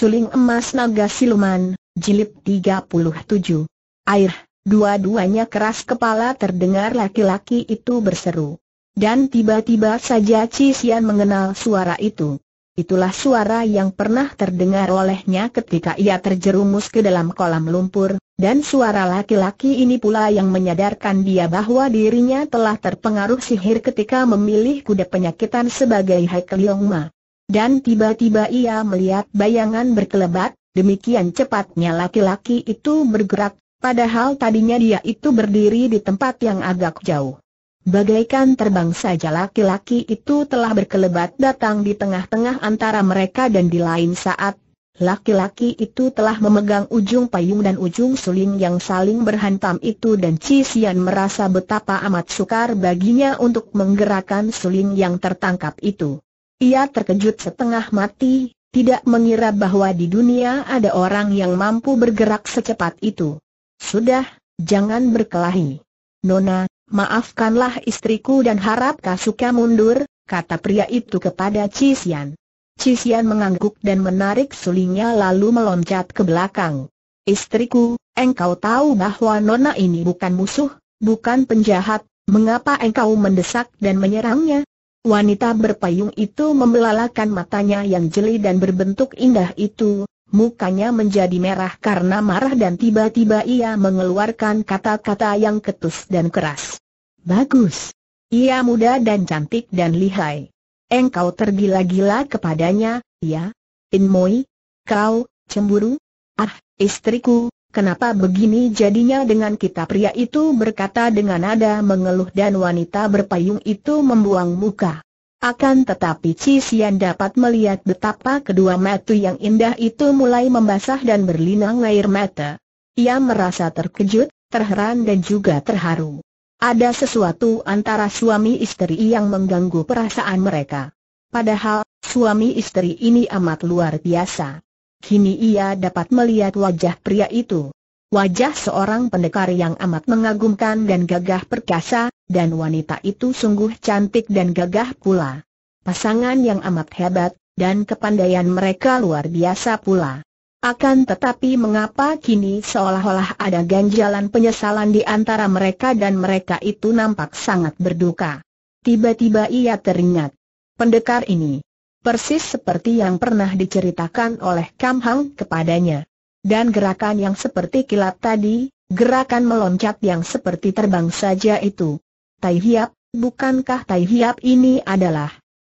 Suling Emas Naga Siluman, Jilid 37. Air, dua-duanya keras kepala terdengar laki-laki itu berseru. Dan tiba-tiba saja Cisian mengenal suara itu. Itulah suara yang pernah terdengar olehnya ketika ia terjerumus ke dalam kolam lumpur, dan suara laki-laki ini pula yang menyadarkan dia bahwa dirinya telah terpengaruh sihir ketika memilih kuda penyakitan sebagai Hek Leong Ma. Dan tiba-tiba ia melihat bayangan berkelebat, demikian cepatnya laki-laki itu bergerak, padahal tadinya dia itu berdiri di tempat yang agak jauh. Bagaikan terbang saja laki-laki itu telah berkelebat datang di tengah-tengah antara mereka dan di lain saat, laki-laki itu telah memegang ujung payung dan ujung suling yang saling berhantam itu dan Cisian merasa betapa amat sukar baginya untuk menggerakkan suling yang tertangkap itu. Ia terkejut setengah mati, tidak mengira bahwa di dunia ada orang yang mampu bergerak secepat itu. Sudah, jangan berkelahi. Nona, maafkanlah istriku dan harap Kasuka mundur, kata pria itu kepada Cisian. Cisian mengangguk dan menarik sulingnya lalu meloncat ke belakang. Istriku, engkau tahu bahwa Nona ini bukan musuh, bukan penjahat, mengapa engkau mendesak dan menyerangnya? Wanita berpayung itu membelalakan matanya yang jeli dan berbentuk indah itu, mukanya menjadi merah karena marah dan tiba-tiba ia mengeluarkan kata-kata yang ketus dan keras. Bagus. Ia muda dan cantik dan lihai. Engkau tergila-gila kepadanya, ya? Inmoi? Kau, cemburu? Ah, istriku, Kenapa begini jadinya dengan kita pria itu berkata dengan nada mengeluh dan wanita berpayung itu membuang muka. Akan tetapi Cisian dapat melihat betapa kedua mata yang indah itu mulai membasah dan berlinang air mata. Ia merasa terkejut, terheran dan juga terharu. Ada sesuatu antara suami istri yang mengganggu perasaan mereka. Padahal, suami istri ini amat luar biasa. Kini ia dapat melihat wajah pria itu. Wajah seorang pendekar yang amat mengagumkan dan gagah perkasa, dan wanita itu sungguh cantik dan gagah pula. Pasangan yang amat hebat, dan kepandaian mereka luar biasa pula. Akan tetapi mengapa kini seolah-olah ada ganjalan penyesalan di antara mereka dan mereka itu nampak sangat berduka. Tiba-tiba ia teringat. Pendekar ini, persis seperti yang pernah diceritakan oleh Kam Hang kepadanya. Dan gerakan yang seperti kilat tadi, gerakan meloncat yang seperti terbang saja itu. Tai Hiap, bukankah Tai Hiap ini adalah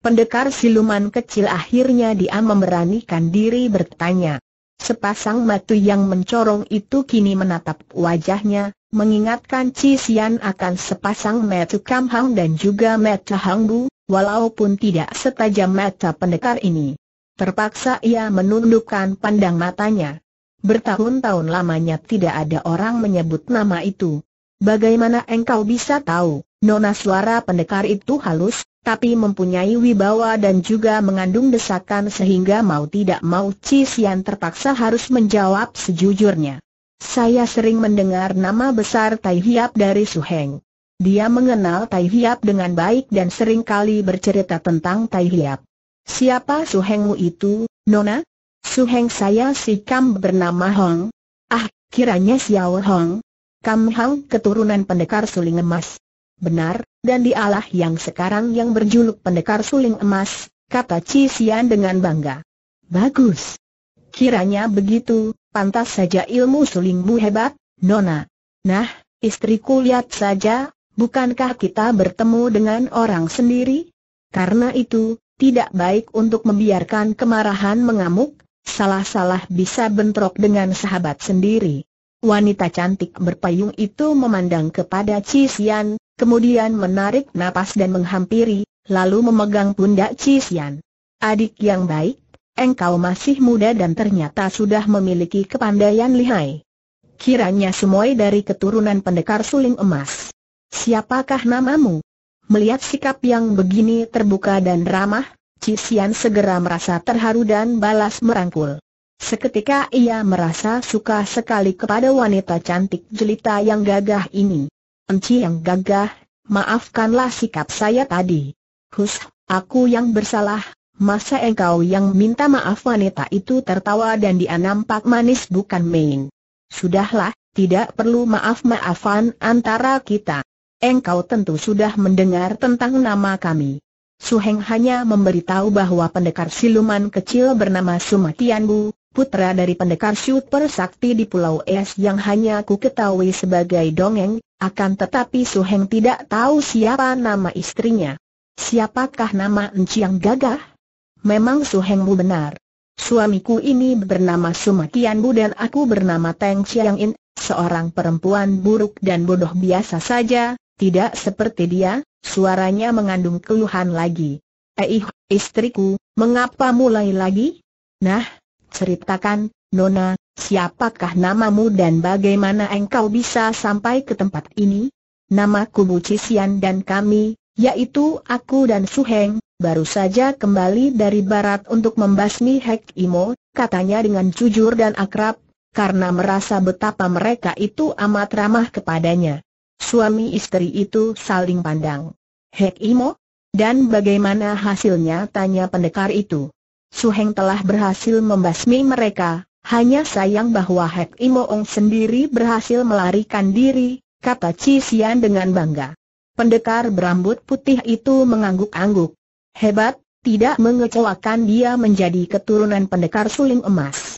pendekar siluman kecil akhirnya dia memberanikan diri bertanya. Sepasang mata yang mencorong itu kini menatap wajahnya, mengingatkan Cisian akan sepasang mata Kam Hang dan juga mata Hang Bu, walaupun tidak setajam mata pendekar ini. Terpaksa ia menundukkan pandang matanya. Bertahun-tahun lamanya tidak ada orang menyebut nama itu. Bagaimana engkau bisa tahu, nona suara pendekar itu halus, tapi mempunyai wibawa dan juga mengandung desakan sehingga mau tidak mau yang terpaksa harus menjawab sejujurnya. Saya sering mendengar nama besar Tai Hiap dari Suheng. Dia mengenal Tai Hiap dengan baik dan sering kali bercerita tentang Tai Hiap. Siapa suhengmu itu, Nona? Suheng saya si Kam bernama Hong. Ah, kiranya Xiao Hong. Kam Hong keturunan pendekar suling emas. Benar, dan dialah yang sekarang yang berjuluk pendekar suling emas, kata Chi Xian dengan bangga. Bagus. Kiranya begitu, pantas saja ilmu sulingmu hebat, Nona. Nah, istriku lihat saja, Bukankah kita bertemu dengan orang sendiri? Karena itu, tidak baik untuk membiarkan kemarahan mengamuk, salah-salah bisa bentrok dengan sahabat sendiri. Wanita cantik berpayung itu memandang kepada Cisian, kemudian menarik napas dan menghampiri, lalu memegang pundak Cisian. Adik yang baik, engkau masih muda dan ternyata sudah memiliki kepandaian lihai. Kiranya semua dari keturunan pendekar suling emas. Siapakah namamu? Melihat sikap yang begini terbuka dan ramah, Cisian segera merasa terharu dan balas merangkul. Seketika ia merasa suka sekali kepada wanita cantik jelita yang gagah ini. Enci yang gagah, maafkanlah sikap saya tadi. Hus, aku yang bersalah, masa engkau yang minta maaf wanita itu tertawa dan dia nampak manis bukan main. Sudahlah, tidak perlu maaf-maafan antara kita. Engkau tentu sudah mendengar tentang nama kami. Suheng hanya memberitahu bahwa pendekar siluman kecil bernama Sumatianbu, putra dari pendekar super sakti di Pulau Es yang hanya ku ketahui sebagai dongeng, akan tetapi Suheng tidak tahu siapa nama istrinya. Siapakah nama Enci yang Gagah? Memang Suhengmu benar. Suamiku ini bernama Sumatianbu dan aku bernama Teng Chiang In, seorang perempuan buruk dan bodoh biasa saja, tidak seperti dia, suaranya mengandung keluhan lagi. Eih, eh, istriku, mengapa mulai lagi? Nah, ceritakan, Nona, siapakah namamu dan bagaimana engkau bisa sampai ke tempat ini? Namaku Bu Cisian dan kami, yaitu aku dan Suheng, baru saja kembali dari barat untuk membasmi Hek Imo, katanya dengan jujur dan akrab, karena merasa betapa mereka itu amat ramah kepadanya. Suami istri itu saling pandang. Hek Imo? Dan bagaimana hasilnya tanya pendekar itu? Suheng telah berhasil membasmi mereka, hanya sayang bahwa Hek Imo Ong sendiri berhasil melarikan diri, kata Cisian Xian dengan bangga. Pendekar berambut putih itu mengangguk-angguk. Hebat, tidak mengecewakan dia menjadi keturunan pendekar suling emas.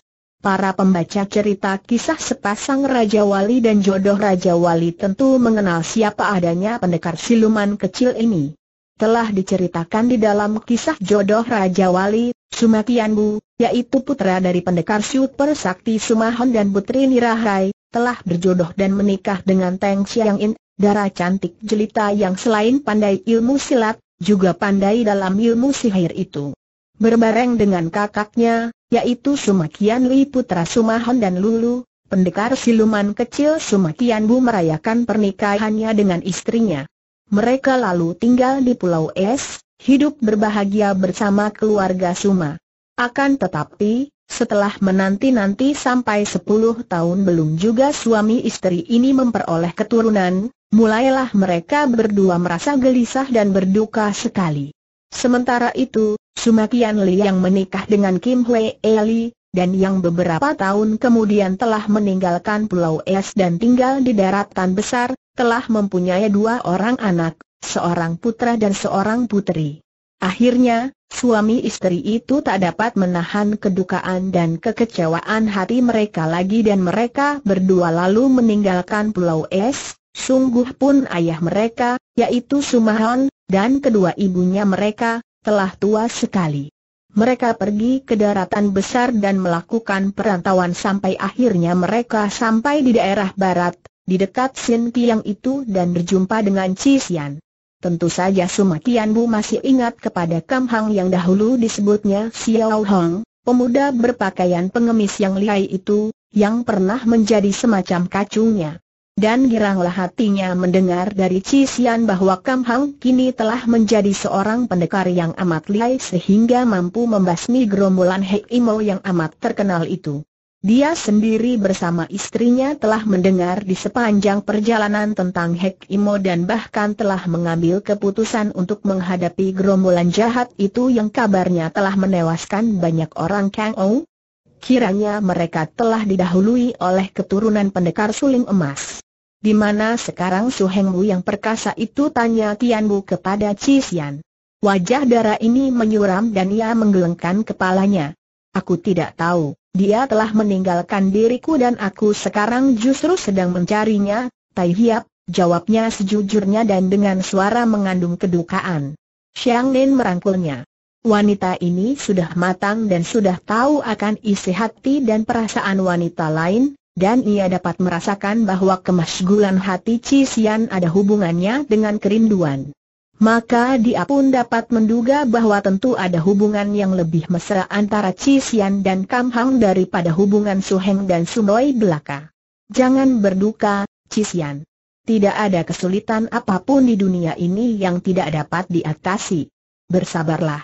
Para pembaca cerita kisah sepasang Raja Wali dan jodoh Raja Wali tentu mengenal siapa adanya pendekar siluman kecil ini. Telah diceritakan di dalam kisah jodoh Raja Wali, Sumatianbu, yaitu putra dari pendekar Super Sakti Sumahon dan putri Nirahai, telah berjodoh dan menikah dengan Teng Xiang In, darah cantik jelita yang selain pandai ilmu silat, juga pandai dalam ilmu sihir itu. Berbareng dengan kakaknya, yaitu Sumakian Li Putra Sumahon dan Lulu, pendekar siluman kecil Sumakian Bu merayakan pernikahannya dengan istrinya. Mereka lalu tinggal di Pulau Es, hidup berbahagia bersama keluarga Suma. Akan tetapi, setelah menanti-nanti sampai 10 tahun belum juga suami istri ini memperoleh keturunan, mulailah mereka berdua merasa gelisah dan berduka sekali. Sementara itu, Sumakian Li yang menikah dengan Kim Hwee Eli, dan yang beberapa tahun kemudian telah meninggalkan Pulau Es dan tinggal di daratan besar, telah mempunyai dua orang anak, seorang putra dan seorang putri. Akhirnya, suami istri itu tak dapat menahan kedukaan dan kekecewaan hati mereka lagi dan mereka berdua lalu meninggalkan Pulau Es, sungguh pun ayah mereka, yaitu Sumahon, dan kedua ibunya mereka, telah tua sekali. Mereka pergi ke daratan besar dan melakukan perantauan sampai akhirnya mereka sampai di daerah barat, di dekat Sin Tiang itu dan berjumpa dengan Cisian. Tentu saja Suma Bu masih ingat kepada Kam Hang yang dahulu disebutnya Xiao Hong, pemuda berpakaian pengemis yang lihai itu, yang pernah menjadi semacam kacungnya. Dan giranglah hatinya mendengar dari Cisian bahwa Kam Hang kini telah menjadi seorang pendekar yang amat lihai sehingga mampu membasmi gerombolan Heimo yang amat terkenal itu. Dia sendiri bersama istrinya telah mendengar di sepanjang perjalanan tentang Hek Imo dan bahkan telah mengambil keputusan untuk menghadapi gerombolan jahat itu yang kabarnya telah menewaskan banyak orang Kang Ou. Kiranya mereka telah didahului oleh keturunan pendekar suling emas. Di mana sekarang Su Suhengmu yang perkasa itu tanya Tian Tianbu kepada Cisian. Wajah darah ini menyuram dan ia menggelengkan kepalanya. Aku tidak tahu, dia telah meninggalkan diriku dan aku sekarang justru sedang mencarinya, Tai Hiap, jawabnya sejujurnya dan dengan suara mengandung kedukaan. Xiang Nen merangkulnya. Wanita ini sudah matang dan sudah tahu akan isi hati dan perasaan wanita lain, dan ia dapat merasakan bahwa kemasgulan hati Chi Xian ada hubungannya dengan kerinduan. Maka dia pun dapat menduga bahwa tentu ada hubungan yang lebih mesra antara Chi Xian dan Kam Hang daripada hubungan Su Heng dan Su Noi belaka. Jangan berduka, Chi Xian. Tidak ada kesulitan apapun di dunia ini yang tidak dapat diatasi. Bersabarlah.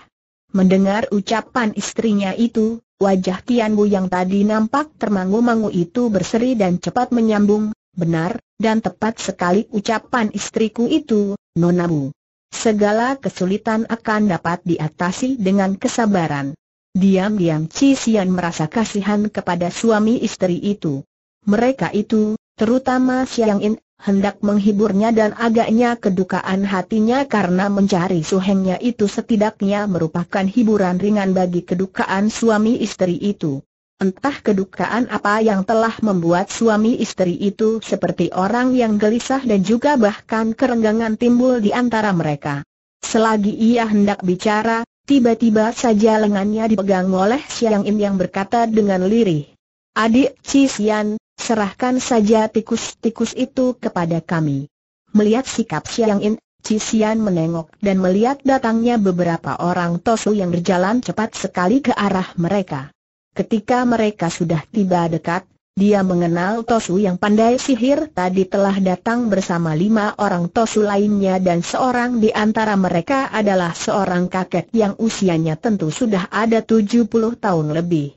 Mendengar ucapan istrinya itu, Wajah Tian Bu yang tadi nampak termangu-mangu itu berseri dan cepat menyambung, benar, dan tepat sekali ucapan istriku itu, Nonabu. Segala kesulitan akan dapat diatasi dengan kesabaran. Diam-diam Cisian merasa kasihan kepada suami istri itu. Mereka itu, terutama Siang In, hendak menghiburnya dan agaknya kedukaan hatinya karena mencari suhengnya itu setidaknya merupakan hiburan ringan bagi kedukaan suami istri itu. Entah kedukaan apa yang telah membuat suami istri itu seperti orang yang gelisah dan juga bahkan kerenggangan timbul di antara mereka. Selagi ia hendak bicara, tiba-tiba saja lengannya dipegang oleh Siang In yang berkata dengan lirih. Adik Cisian, serahkan saja tikus-tikus itu kepada kami. Melihat sikap Siang In, Cisian menengok dan melihat datangnya beberapa orang tosu yang berjalan cepat sekali ke arah mereka. Ketika mereka sudah tiba dekat, dia mengenal Tosu yang pandai sihir tadi telah datang bersama lima orang Tosu lainnya dan seorang di antara mereka adalah seorang kakek yang usianya tentu sudah ada 70 tahun lebih.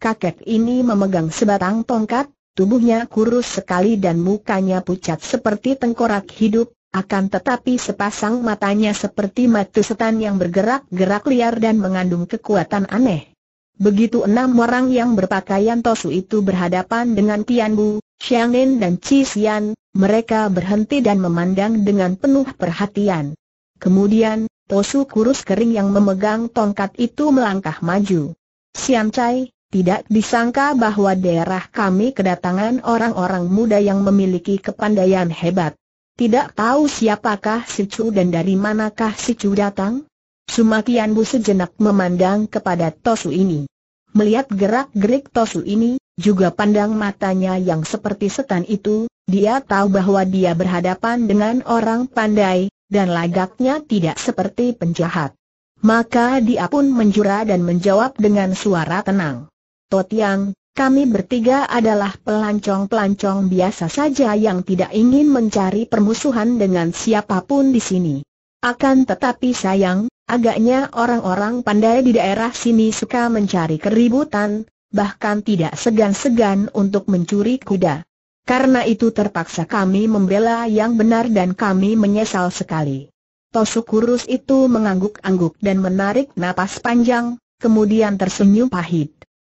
Kakek ini memegang sebatang tongkat, Tubuhnya kurus sekali dan mukanya pucat seperti tengkorak hidup, akan tetapi sepasang matanya seperti mata setan yang bergerak-gerak liar dan mengandung kekuatan aneh. Begitu enam orang yang berpakaian tosu itu berhadapan dengan Tian Bu, Xiang Nen dan Chi Xian, mereka berhenti dan memandang dengan penuh perhatian. Kemudian, tosu kurus kering yang memegang tongkat itu melangkah maju. Siam Chai, tidak disangka bahwa daerah kami kedatangan orang-orang muda yang memiliki kepandaian hebat. Tidak tahu siapakah si Chu dan dari manakah si Chu datang? Sumakian Bu sejenak memandang kepada Tosu ini. Melihat gerak-gerik Tosu ini, juga pandang matanya yang seperti setan itu, dia tahu bahwa dia berhadapan dengan orang pandai, dan lagaknya tidak seperti penjahat. Maka dia pun menjura dan menjawab dengan suara tenang. Totiang, kami bertiga adalah pelancong-pelancong biasa saja yang tidak ingin mencari permusuhan dengan siapapun di sini. Akan tetapi sayang, agaknya orang-orang pandai di daerah sini suka mencari keributan, bahkan tidak segan-segan untuk mencuri kuda. Karena itu terpaksa kami membela yang benar dan kami menyesal sekali. Tosuk kurus itu mengangguk-angguk dan menarik napas panjang, kemudian tersenyum pahit.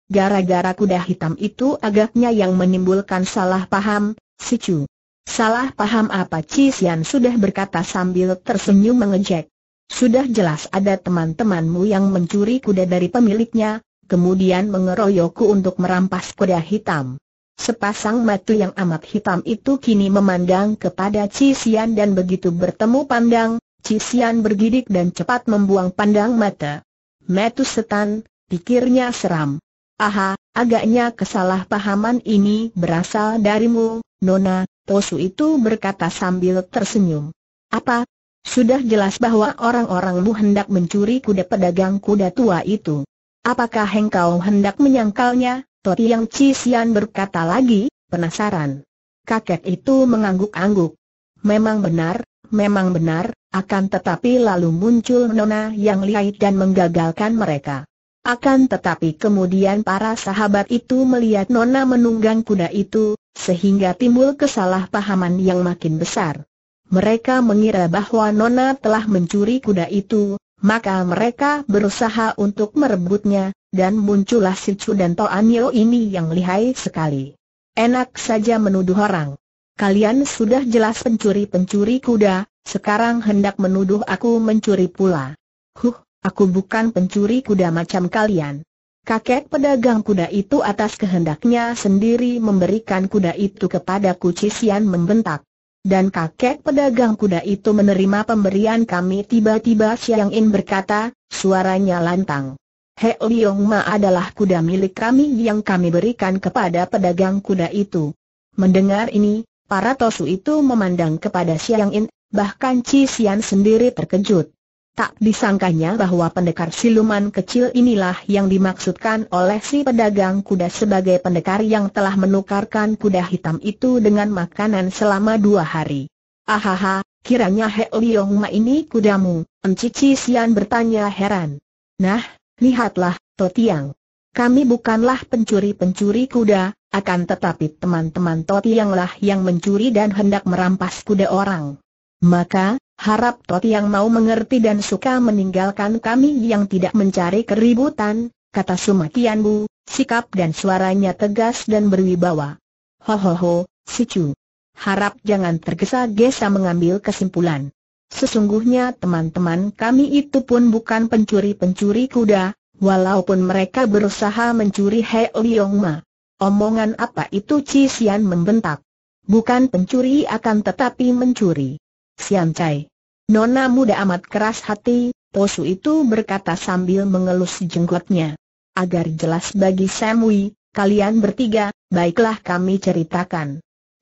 Gara-gara kuda hitam itu agaknya yang menimbulkan salah paham, si Chu. Salah paham apa Cisian sudah berkata sambil tersenyum mengejek. Sudah jelas ada teman-temanmu yang mencuri kuda dari pemiliknya, kemudian mengeroyokku untuk merampas kuda hitam. Sepasang mata yang amat hitam itu kini memandang kepada Cisian dan begitu bertemu pandang, Cisian bergidik dan cepat membuang pandang mata. Metu setan, pikirnya seram. Aha, agaknya kesalahpahaman ini berasal darimu, Nona, Tosu itu berkata sambil tersenyum. Apa? Sudah jelas bahwa orang-orangmu hendak mencuri kuda pedagang kuda tua itu. Apakah engkau hendak menyangkalnya? Toti yang Cisian berkata lagi, penasaran. Kakek itu mengangguk-angguk. Memang benar, memang benar, akan tetapi lalu muncul nona yang lihai dan menggagalkan mereka. Akan tetapi kemudian para sahabat itu melihat Nona menunggang kuda itu, sehingga timbul kesalahpahaman yang makin besar. Mereka mengira bahwa Nona telah mencuri kuda itu, maka mereka berusaha untuk merebutnya, dan muncullah si Chu dan Toanio ini yang lihai sekali. Enak saja menuduh orang. Kalian sudah jelas pencuri-pencuri kuda, sekarang hendak menuduh aku mencuri pula. Huh, Aku bukan pencuri kuda macam kalian. Kakek pedagang kuda itu atas kehendaknya sendiri memberikan kuda itu kepada Kucisian membentak. Dan kakek pedagang kuda itu menerima pemberian kami tiba-tiba Siang In berkata, suaranya lantang. He Liong Ma adalah kuda milik kami yang kami berikan kepada pedagang kuda itu. Mendengar ini, para tosu itu memandang kepada Siang In, bahkan Cisian sendiri terkejut. Tak disangkanya bahwa pendekar siluman kecil inilah yang dimaksudkan oleh si pedagang kuda sebagai pendekar yang telah menukarkan kuda hitam itu dengan makanan selama dua hari. Ahaha, kiranya He Leong Ma ini kudamu, Encici Sian bertanya heran. Nah, lihatlah, Totiang. Kami bukanlah pencuri-pencuri kuda, akan tetapi teman-teman Totianglah yang mencuri dan hendak merampas kuda orang. Maka, Harap Tot yang mau mengerti dan suka meninggalkan kami yang tidak mencari keributan, kata Sumakian Bu, sikap dan suaranya tegas dan berwibawa. Ho ho ho, si Chu. Harap jangan tergesa-gesa mengambil kesimpulan. Sesungguhnya teman-teman kami itu pun bukan pencuri-pencuri kuda, walaupun mereka berusaha mencuri He Liong Ma. Omongan apa itu Cisian membentak. Bukan pencuri akan tetapi mencuri. Sian Cai. Nona muda amat keras hati, Tosu itu berkata sambil mengelus jenggotnya. Agar jelas bagi Samui, kalian bertiga, baiklah kami ceritakan.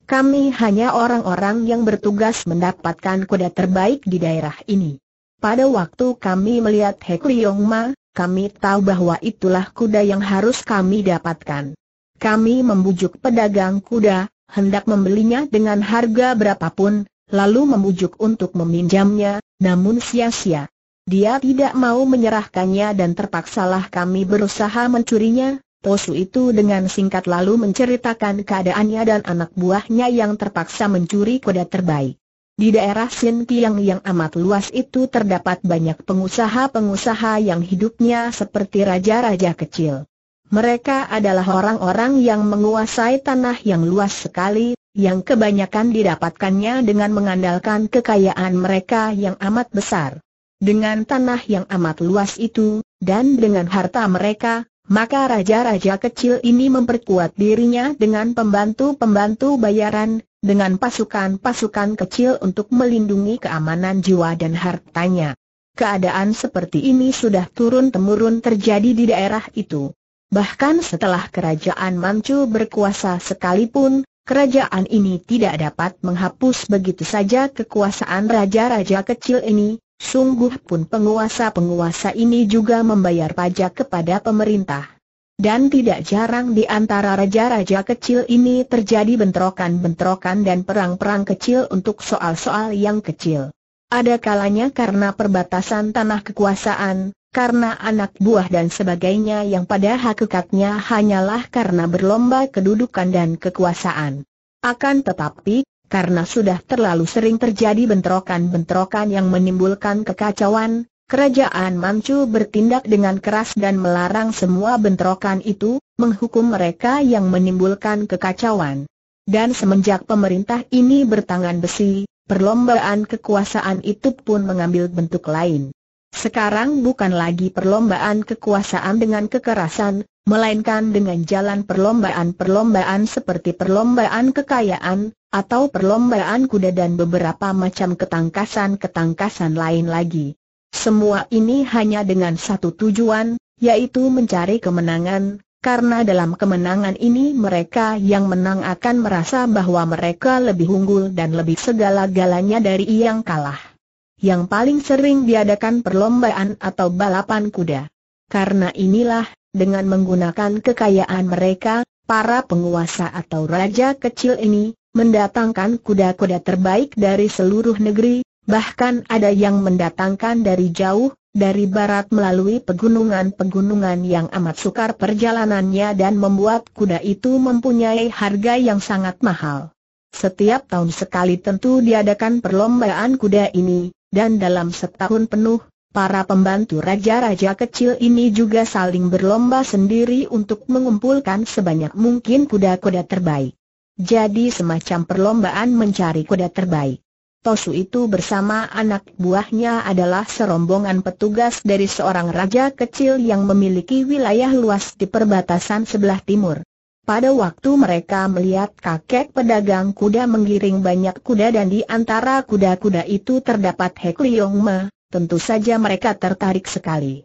Kami hanya orang-orang yang bertugas mendapatkan kuda terbaik di daerah ini. Pada waktu kami melihat Hek Liong Ma, kami tahu bahwa itulah kuda yang harus kami dapatkan. Kami membujuk pedagang kuda, hendak membelinya dengan harga berapapun, lalu memujuk untuk meminjamnya, namun sia-sia. Dia tidak mau menyerahkannya dan terpaksalah kami berusaha mencurinya, Tosu itu dengan singkat lalu menceritakan keadaannya dan anak buahnya yang terpaksa mencuri kuda terbaik. Di daerah Sintiang yang amat luas itu terdapat banyak pengusaha-pengusaha yang hidupnya seperti raja-raja kecil. Mereka adalah orang-orang yang menguasai tanah yang luas sekali, yang kebanyakan didapatkannya dengan mengandalkan kekayaan mereka yang amat besar. Dengan tanah yang amat luas itu, dan dengan harta mereka, maka raja-raja kecil ini memperkuat dirinya dengan pembantu-pembantu bayaran, dengan pasukan-pasukan kecil untuk melindungi keamanan jiwa dan hartanya. Keadaan seperti ini sudah turun-temurun terjadi di daerah itu. Bahkan setelah kerajaan Manchu berkuasa sekalipun, Kerajaan ini tidak dapat menghapus begitu saja kekuasaan raja-raja kecil ini, sungguh pun penguasa-penguasa ini juga membayar pajak kepada pemerintah. Dan tidak jarang di antara raja-raja kecil ini terjadi bentrokan-bentrokan dan perang-perang kecil untuk soal-soal yang kecil. Ada kalanya karena perbatasan tanah kekuasaan, karena anak buah dan sebagainya yang pada hakikatnya hanyalah karena berlomba kedudukan dan kekuasaan. Akan tetapi, karena sudah terlalu sering terjadi bentrokan-bentrokan yang menimbulkan kekacauan, kerajaan Manchu bertindak dengan keras dan melarang semua bentrokan itu, menghukum mereka yang menimbulkan kekacauan. Dan semenjak pemerintah ini bertangan besi, perlombaan kekuasaan itu pun mengambil bentuk lain. Sekarang bukan lagi perlombaan kekuasaan dengan kekerasan, melainkan dengan jalan perlombaan-perlombaan seperti perlombaan kekayaan, atau perlombaan kuda dan beberapa macam ketangkasan-ketangkasan lain lagi. Semua ini hanya dengan satu tujuan, yaitu mencari kemenangan, karena dalam kemenangan ini mereka yang menang akan merasa bahwa mereka lebih unggul dan lebih segala-galanya dari yang kalah yang paling sering diadakan perlombaan atau balapan kuda. Karena inilah, dengan menggunakan kekayaan mereka, para penguasa atau raja kecil ini, mendatangkan kuda-kuda terbaik dari seluruh negeri, bahkan ada yang mendatangkan dari jauh, dari barat melalui pegunungan-pegunungan yang amat sukar perjalanannya dan membuat kuda itu mempunyai harga yang sangat mahal. Setiap tahun sekali tentu diadakan perlombaan kuda ini, dan dalam setahun penuh, para pembantu raja-raja kecil ini juga saling berlomba sendiri untuk mengumpulkan sebanyak mungkin kuda-kuda terbaik. Jadi semacam perlombaan mencari kuda terbaik. Tosu itu bersama anak buahnya adalah serombongan petugas dari seorang raja kecil yang memiliki wilayah luas di perbatasan sebelah timur. Pada waktu mereka melihat kakek pedagang kuda menggiring banyak kuda dan di antara kuda-kuda itu terdapat Hek Liong Ma, tentu saja mereka tertarik sekali.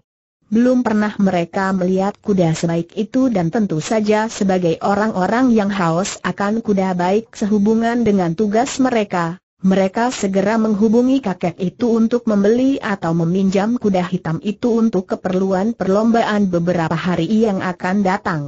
Belum pernah mereka melihat kuda sebaik itu dan tentu saja sebagai orang-orang yang haus akan kuda baik sehubungan dengan tugas mereka, mereka segera menghubungi kakek itu untuk membeli atau meminjam kuda hitam itu untuk keperluan perlombaan beberapa hari yang akan datang.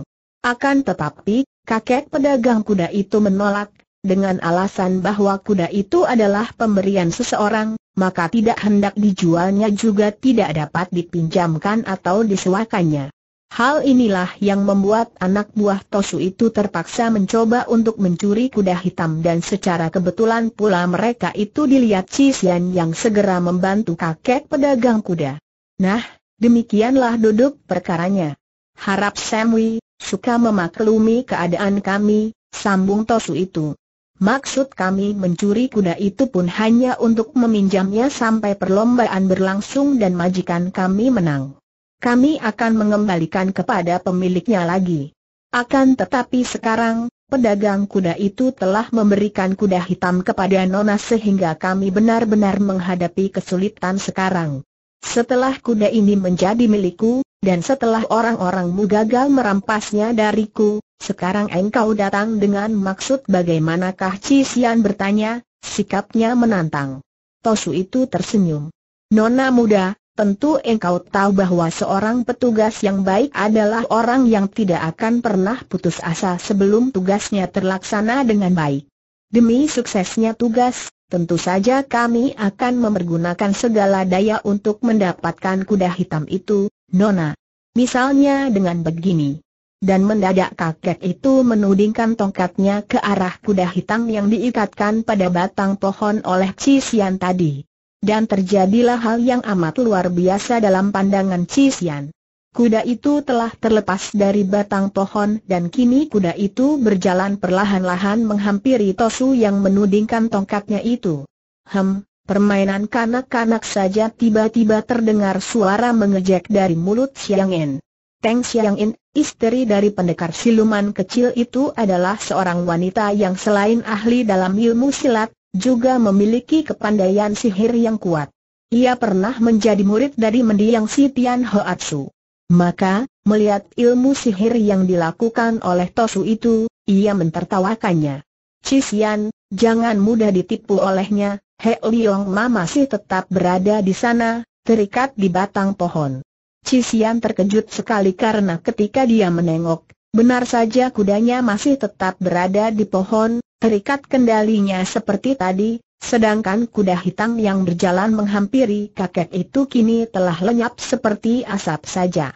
Akan tetapi, kakek pedagang kuda itu menolak, dengan alasan bahwa kuda itu adalah pemberian seseorang, maka tidak hendak dijualnya juga tidak dapat dipinjamkan atau disewakannya. Hal inilah yang membuat anak buah Tosu itu terpaksa mencoba untuk mencuri kuda hitam dan secara kebetulan pula mereka itu dilihat Cisian yang segera membantu kakek pedagang kuda. Nah, demikianlah duduk perkaranya. Harap Samwi, suka memaklumi keadaan kami, sambung Tosu itu. Maksud kami mencuri kuda itu pun hanya untuk meminjamnya sampai perlombaan berlangsung dan majikan kami menang. Kami akan mengembalikan kepada pemiliknya lagi. Akan tetapi sekarang, pedagang kuda itu telah memberikan kuda hitam kepada Nona sehingga kami benar-benar menghadapi kesulitan sekarang. Setelah kuda ini menjadi milikku, dan setelah orang-orangmu gagal merampasnya dariku, sekarang engkau datang dengan maksud bagaimanakah Cisian bertanya, sikapnya menantang. Tosu itu tersenyum. Nona muda, tentu engkau tahu bahwa seorang petugas yang baik adalah orang yang tidak akan pernah putus asa sebelum tugasnya terlaksana dengan baik. Demi suksesnya tugas, tentu saja kami akan mempergunakan segala daya untuk mendapatkan kuda hitam itu, Nona. Misalnya dengan begini. Dan mendadak kakek itu menudingkan tongkatnya ke arah kuda hitam yang diikatkan pada batang pohon oleh Cisian tadi. Dan terjadilah hal yang amat luar biasa dalam pandangan Cisian. Kuda itu telah terlepas dari batang pohon dan kini kuda itu berjalan perlahan-lahan menghampiri Tosu yang menudingkan tongkatnya itu. Hem, Permainan kanak-kanak saja tiba-tiba terdengar suara mengejek dari mulut Siang En. Teng Siang In, istri dari pendekar siluman kecil itu adalah seorang wanita yang selain ahli dalam ilmu silat, juga memiliki kepandaian sihir yang kuat. Ia pernah menjadi murid dari mendiang si Tian Hoatsu. Maka, melihat ilmu sihir yang dilakukan oleh Tosu itu, ia mentertawakannya. Cisian, jangan mudah ditipu olehnya, He Liong Ma masih tetap berada di sana, terikat di batang pohon. Cisian terkejut sekali karena ketika dia menengok, benar saja kudanya masih tetap berada di pohon, terikat kendalinya seperti tadi, sedangkan kuda hitam yang berjalan menghampiri kakek itu kini telah lenyap seperti asap saja.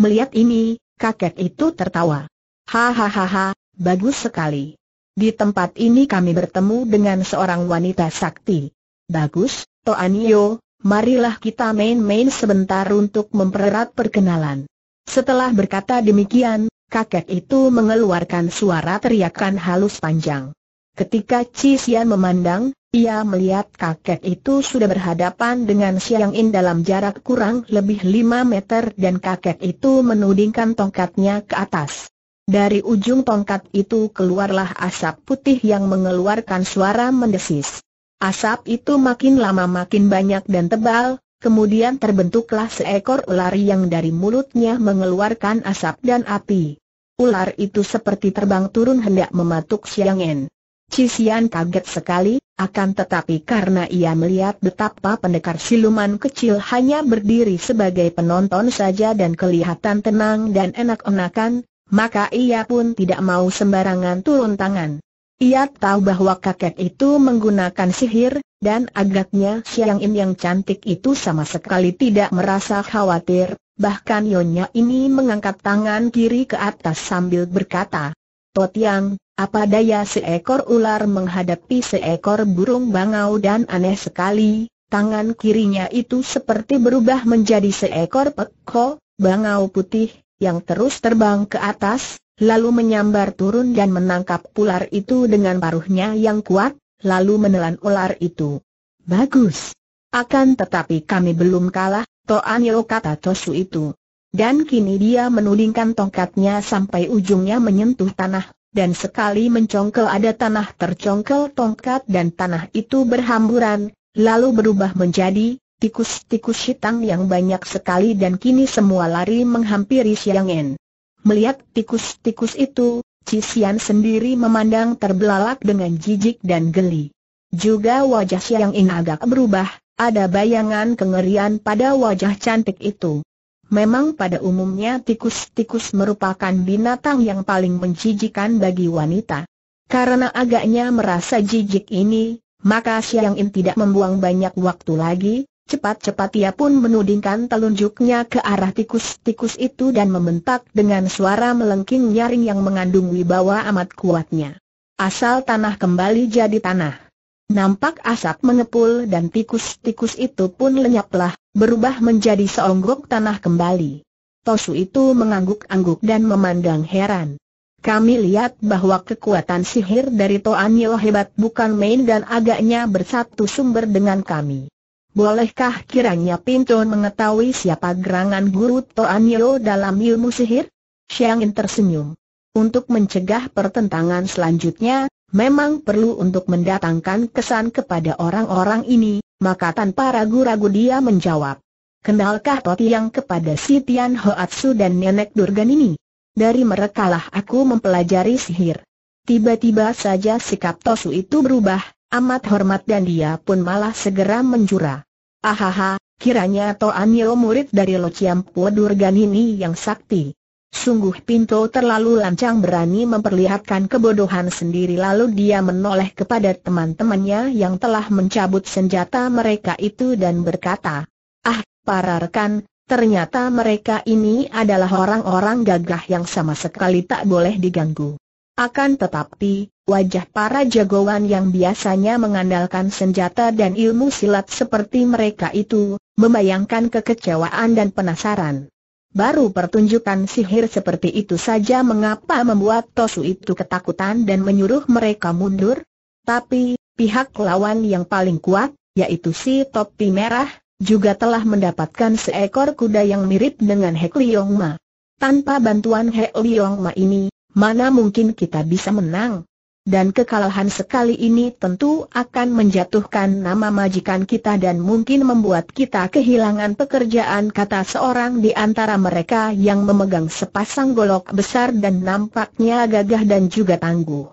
Melihat ini, kakek itu tertawa. Hahaha, bagus sekali. Di tempat ini kami bertemu dengan seorang wanita sakti. Bagus, Toanio, marilah kita main-main sebentar untuk mempererat perkenalan. Setelah berkata demikian, kakek itu mengeluarkan suara teriakan halus panjang. Ketika Cisian memandang, ia melihat kakek itu sudah berhadapan dengan Siang In dalam jarak kurang lebih 5 meter dan kakek itu menudingkan tongkatnya ke atas. Dari ujung tongkat itu keluarlah asap putih yang mengeluarkan suara mendesis. Asap itu makin lama makin banyak dan tebal, kemudian terbentuklah seekor ular yang dari mulutnya mengeluarkan asap dan api. Ular itu seperti terbang turun hendak mematuk En. Cisian kaget sekali, akan tetapi karena ia melihat betapa pendekar siluman kecil hanya berdiri sebagai penonton saja dan kelihatan tenang dan enak-enakan, maka ia pun tidak mau sembarangan turun tangan. Ia tahu bahwa kakek itu menggunakan sihir, dan agaknya Siang Im yang cantik itu sama sekali tidak merasa khawatir, bahkan Yonya ini mengangkat tangan kiri ke atas sambil berkata, Totiang, apa daya seekor ular menghadapi seekor burung bangau dan aneh sekali, tangan kirinya itu seperti berubah menjadi seekor peko, bangau putih, yang terus terbang ke atas, lalu menyambar turun dan menangkap ular itu dengan paruhnya yang kuat, lalu menelan ular itu. Bagus. Akan tetapi kami belum kalah, Toanyo kata Tosu itu. Dan kini dia menulingkan tongkatnya sampai ujungnya menyentuh tanah, dan sekali mencongkel ada tanah tercongkel tongkat dan tanah itu berhamburan, lalu berubah menjadi tikus-tikus hitam yang banyak sekali dan kini semua lari menghampiri Siang En. Melihat tikus-tikus itu, Cisian sendiri memandang terbelalak dengan jijik dan geli. Juga wajah Siang En agak berubah, ada bayangan kengerian pada wajah cantik itu. Memang pada umumnya tikus-tikus merupakan binatang yang paling menjijikan bagi wanita. Karena agaknya merasa jijik ini, maka Siang In tidak membuang banyak waktu lagi, Cepat-cepat ia pun menudingkan telunjuknya ke arah tikus-tikus itu dan membentak dengan suara melengking nyaring yang mengandung wibawa amat kuatnya. Asal tanah kembali jadi tanah. Nampak asap mengepul dan tikus-tikus itu pun lenyaplah, berubah menjadi seonggok tanah kembali. Tosu itu mengangguk-angguk dan memandang heran. Kami lihat bahwa kekuatan sihir dari Toan hebat bukan main dan agaknya bersatu sumber dengan kami. Bolehkah kiranya pintu mengetahui siapa gerangan guru Toan dalam ilmu sihir? Xiang In tersenyum. Untuk mencegah pertentangan selanjutnya, memang perlu untuk mendatangkan kesan kepada orang-orang ini, maka tanpa ragu-ragu dia menjawab. Kenalkah Toti yang kepada si Tian Hoatsu dan Nenek Durgan ini? Dari merekalah aku mempelajari sihir. Tiba-tiba saja sikap Tosu itu berubah, amat hormat dan dia pun malah segera menjurah. Ahaha, kiranya To Anio murid dari Lo Chiam Pudurgan ini yang sakti. Sungguh Pinto terlalu lancang berani memperlihatkan kebodohan sendiri lalu dia menoleh kepada teman-temannya yang telah mencabut senjata mereka itu dan berkata, Ah, para rekan, ternyata mereka ini adalah orang-orang gagah yang sama sekali tak boleh diganggu. Akan tetapi, Wajah para jagoan yang biasanya mengandalkan senjata dan ilmu silat seperti mereka itu, membayangkan kekecewaan dan penasaran. Baru pertunjukan sihir seperti itu saja mengapa membuat Tosu itu ketakutan dan menyuruh mereka mundur? Tapi, pihak lawan yang paling kuat, yaitu si topi merah, juga telah mendapatkan seekor kuda yang mirip dengan Hek Liong Ma. Tanpa bantuan Hek Liong Ma ini, mana mungkin kita bisa menang? dan kekalahan sekali ini tentu akan menjatuhkan nama majikan kita dan mungkin membuat kita kehilangan pekerjaan kata seorang di antara mereka yang memegang sepasang golok besar dan nampaknya gagah dan juga tangguh.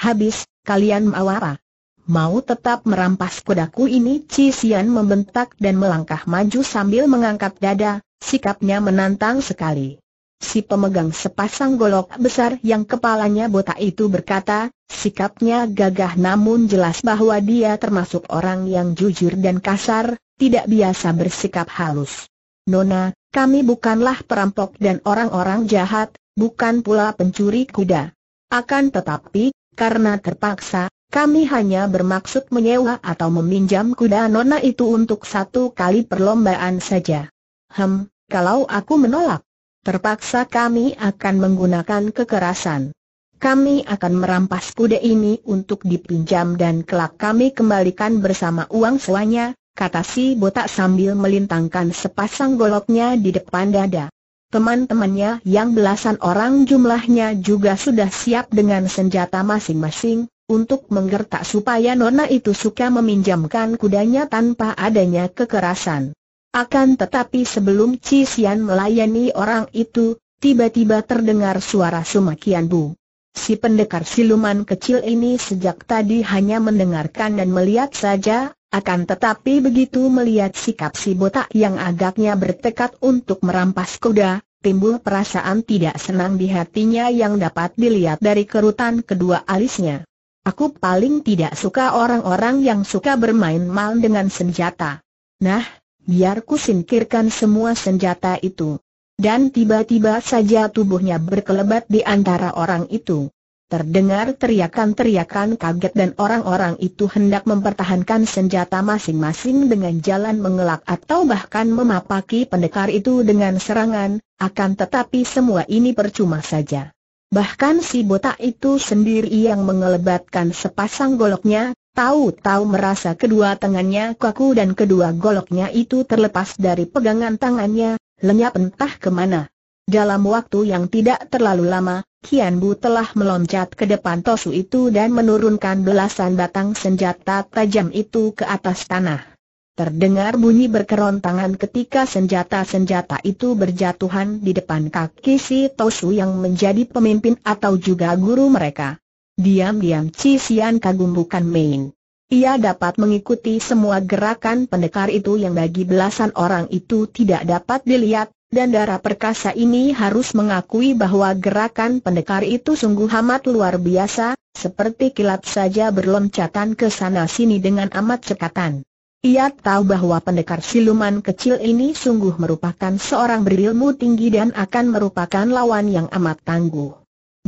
Habis, kalian mau apa? Mau tetap merampas kudaku ini? Cisian membentak dan melangkah maju sambil mengangkat dada, sikapnya menantang sekali si pemegang sepasang golok besar yang kepalanya botak itu berkata, sikapnya gagah namun jelas bahwa dia termasuk orang yang jujur dan kasar, tidak biasa bersikap halus. Nona, kami bukanlah perampok dan orang-orang jahat, bukan pula pencuri kuda. Akan tetapi, karena terpaksa, kami hanya bermaksud menyewa atau meminjam kuda Nona itu untuk satu kali perlombaan saja. Hem, kalau aku menolak, terpaksa kami akan menggunakan kekerasan. Kami akan merampas kuda ini untuk dipinjam dan kelak kami kembalikan bersama uang suanya, kata si botak sambil melintangkan sepasang goloknya di depan dada. Teman-temannya yang belasan orang jumlahnya juga sudah siap dengan senjata masing-masing, untuk menggertak supaya Nona itu suka meminjamkan kudanya tanpa adanya kekerasan. Akan tetapi sebelum Ci Xian melayani orang itu, tiba-tiba terdengar suara sumakian Bu. Si pendekar siluman kecil ini sejak tadi hanya mendengarkan dan melihat saja, akan tetapi begitu melihat sikap si botak yang agaknya bertekad untuk merampas kuda, timbul perasaan tidak senang di hatinya yang dapat dilihat dari kerutan kedua alisnya. Aku paling tidak suka orang-orang yang suka bermain mal dengan senjata. Nah, biar singkirkan semua senjata itu. Dan tiba-tiba saja tubuhnya berkelebat di antara orang itu. Terdengar teriakan-teriakan kaget dan orang-orang itu hendak mempertahankan senjata masing-masing dengan jalan mengelak atau bahkan memapaki pendekar itu dengan serangan, akan tetapi semua ini percuma saja. Bahkan si botak itu sendiri yang mengelebatkan sepasang goloknya, tahu-tahu merasa kedua tangannya kaku dan kedua goloknya itu terlepas dari pegangan tangannya, lenyap entah kemana. Dalam waktu yang tidak terlalu lama, Kian Bu telah meloncat ke depan tosu itu dan menurunkan belasan batang senjata tajam itu ke atas tanah. Terdengar bunyi berkerontangan ketika senjata-senjata itu berjatuhan di depan kaki si Tosu yang menjadi pemimpin atau juga guru mereka. Diam-diam Cisian kagum bukan main. Ia dapat mengikuti semua gerakan pendekar itu yang bagi belasan orang itu tidak dapat dilihat, dan darah perkasa ini harus mengakui bahwa gerakan pendekar itu sungguh amat luar biasa, seperti kilat saja berloncatan ke sana sini dengan amat cekatan. Ia tahu bahwa pendekar siluman kecil ini sungguh merupakan seorang berilmu tinggi dan akan merupakan lawan yang amat tangguh.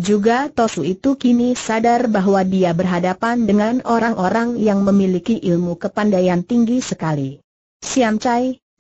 Juga Tosu itu kini sadar bahwa dia berhadapan dengan orang-orang yang memiliki ilmu kepandaian tinggi sekali. Siam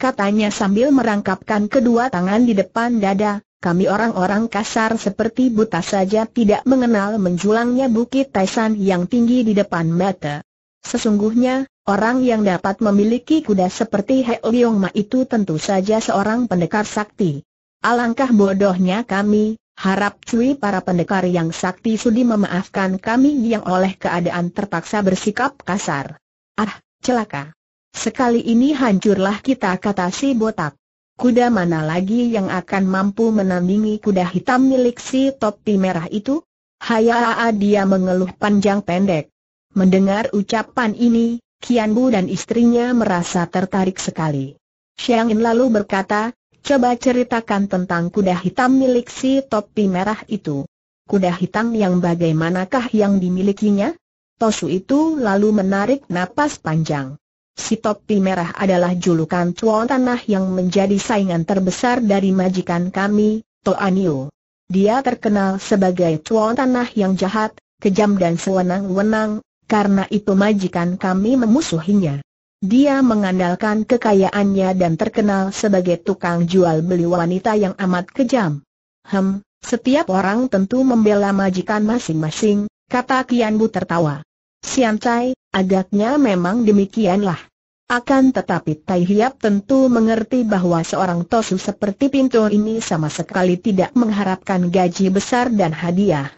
katanya sambil merangkapkan kedua tangan di depan dada, kami orang-orang kasar seperti buta saja tidak mengenal menjulangnya bukit Taisan yang tinggi di depan mata. Sesungguhnya, orang yang dapat memiliki kuda seperti He Liong Ma itu tentu saja seorang pendekar sakti. Alangkah bodohnya kami, harap cuy para pendekar yang sakti sudi memaafkan kami yang oleh keadaan terpaksa bersikap kasar. Ah, celaka. Sekali ini hancurlah kita kata si botak. Kuda mana lagi yang akan mampu menandingi kuda hitam milik si topi merah itu? Hayaa dia mengeluh panjang pendek. Mendengar ucapan ini, Kian Bu dan istrinya merasa tertarik sekali. Xiang In lalu berkata, coba ceritakan tentang kuda hitam milik si topi merah itu. Kuda hitam yang bagaimanakah yang dimilikinya? Tosu itu lalu menarik napas panjang. Si topi merah adalah julukan tuan tanah yang menjadi saingan terbesar dari majikan kami, Toanio. Dia terkenal sebagai tuan tanah yang jahat, kejam dan sewenang-wenang, karena itu majikan kami memusuhinya. Dia mengandalkan kekayaannya dan terkenal sebagai tukang jual beli wanita yang amat kejam. Hem, setiap orang tentu membela majikan masing-masing, kata Kian Bu tertawa. Sian Cai, agaknya memang demikianlah. Akan tetapi Tai Hiap tentu mengerti bahwa seorang Tosu seperti pintu ini sama sekali tidak mengharapkan gaji besar dan hadiah.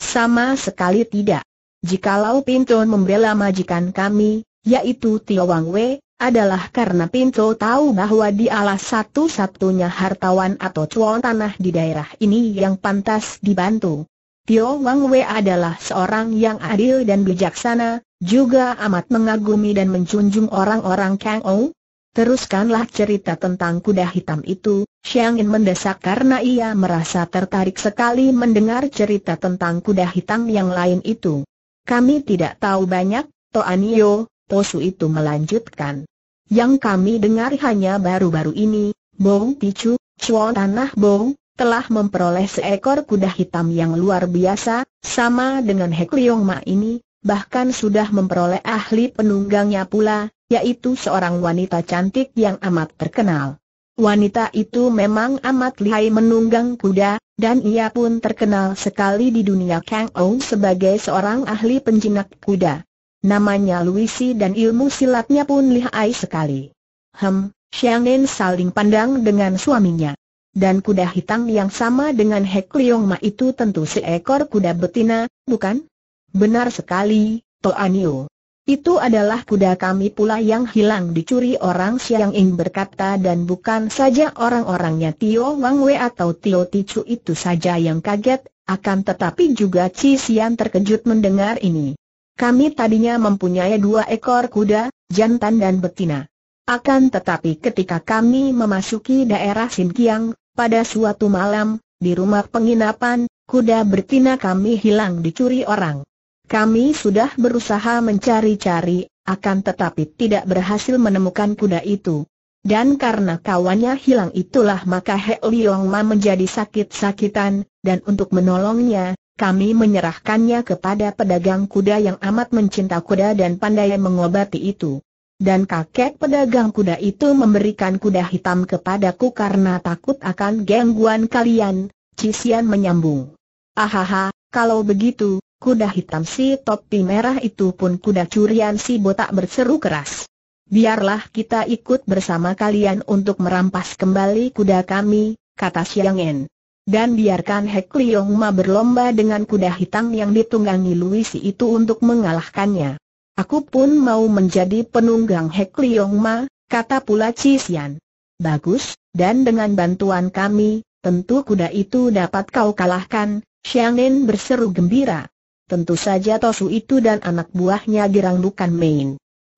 Sama sekali tidak. Jikalau Pinto membela majikan kami, yaitu Tio Wang Wei, adalah karena Pinto tahu bahwa di dialah satu-satunya hartawan atau cuan tanah di daerah ini yang pantas dibantu. Tio Wang Wei adalah seorang yang adil dan bijaksana, juga amat mengagumi dan menjunjung orang-orang Kang Ou. Teruskanlah cerita tentang kuda hitam itu, Xiang In mendesak karena ia merasa tertarik sekali mendengar cerita tentang kuda hitam yang lain itu. Kami tidak tahu banyak, Toanio, Tosu itu melanjutkan. Yang kami dengar hanya baru-baru ini, Bong Picu, Chuan Tanah Bong, telah memperoleh seekor kuda hitam yang luar biasa, sama dengan Hek Liong Ma ini, bahkan sudah memperoleh ahli penunggangnya pula, yaitu seorang wanita cantik yang amat terkenal. Wanita itu memang amat lihai menunggang kuda, dan ia pun terkenal sekali di dunia Kang Ou sebagai seorang ahli penjinak kuda. Namanya Luisi dan ilmu silatnya pun lihai sekali. Hem, Xiangnen saling pandang dengan suaminya. Dan kuda hitam yang sama dengan Hek Leong Ma itu tentu seekor kuda betina, bukan? Benar sekali, Toanio. Itu adalah kuda kami pula yang hilang dicuri orang Siang Ing berkata dan bukan saja orang-orangnya Tio Wang Wei atau Tio Ticu itu saja yang kaget, akan tetapi juga Chi Sian terkejut mendengar ini. Kami tadinya mempunyai dua ekor kuda, jantan dan betina. Akan tetapi ketika kami memasuki daerah Sinkiang, pada suatu malam, di rumah penginapan, kuda betina kami hilang dicuri orang. Kami sudah berusaha mencari-cari, akan tetapi tidak berhasil menemukan kuda itu. Dan karena kawannya hilang itulah maka He Liong Ma menjadi sakit-sakitan, dan untuk menolongnya, kami menyerahkannya kepada pedagang kuda yang amat mencinta kuda dan pandai mengobati itu. Dan kakek pedagang kuda itu memberikan kuda hitam kepadaku karena takut akan gangguan kalian, Cixian menyambung. Ahaha, kalau begitu, Kuda hitam si topi merah itu pun kuda curian si botak berseru keras. Biarlah kita ikut bersama kalian untuk merampas kembali kuda kami, kata Xiang En. Dan biarkan Hek Liong Ma berlomba dengan kuda hitam yang ditunggangi Luisi itu untuk mengalahkannya. Aku pun mau menjadi penunggang Hek Liong Ma, kata pula Sian. Bagus, dan dengan bantuan kami, tentu kuda itu dapat kau kalahkan, Xiang En berseru gembira. Tentu saja Tosu itu dan anak buahnya girang bukan main.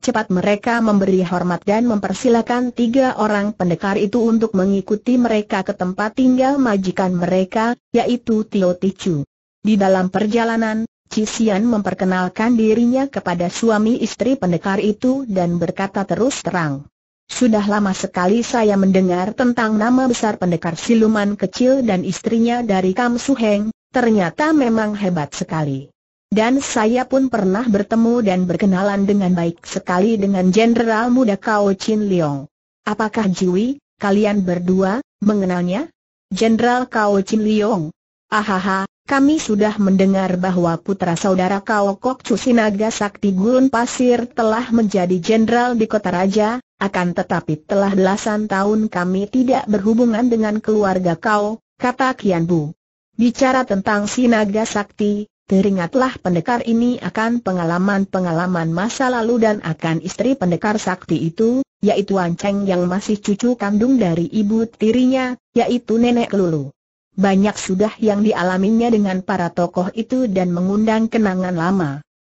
Cepat mereka memberi hormat dan mempersilakan tiga orang pendekar itu untuk mengikuti mereka ke tempat tinggal majikan mereka, yaitu Tio Tichu. Di dalam perjalanan, Cisian memperkenalkan dirinya kepada suami istri pendekar itu dan berkata terus terang. Sudah lama sekali saya mendengar tentang nama besar pendekar siluman kecil dan istrinya dari Kam Suheng, ternyata memang hebat sekali. Dan saya pun pernah bertemu dan berkenalan dengan baik sekali dengan Jenderal Muda Kao Chin Leong. Apakah Jiwi, kalian berdua, mengenalnya? Jenderal Kao Chin Leong. Ahaha, kami sudah mendengar bahwa putra saudara Kao Kok Sinaga Sakti Gurun Pasir telah menjadi jenderal di Kota Raja, akan tetapi telah belasan tahun kami tidak berhubungan dengan keluarga kau, kata Kian Bu. Bicara tentang Sinaga Sakti, Teringatlah pendekar ini akan pengalaman-pengalaman masa lalu dan akan istri pendekar sakti itu, yaitu Anceng yang masih cucu kandung dari ibu tirinya, yaitu Nenek Lulu. Banyak sudah yang dialaminya dengan para tokoh itu dan mengundang kenangan lama.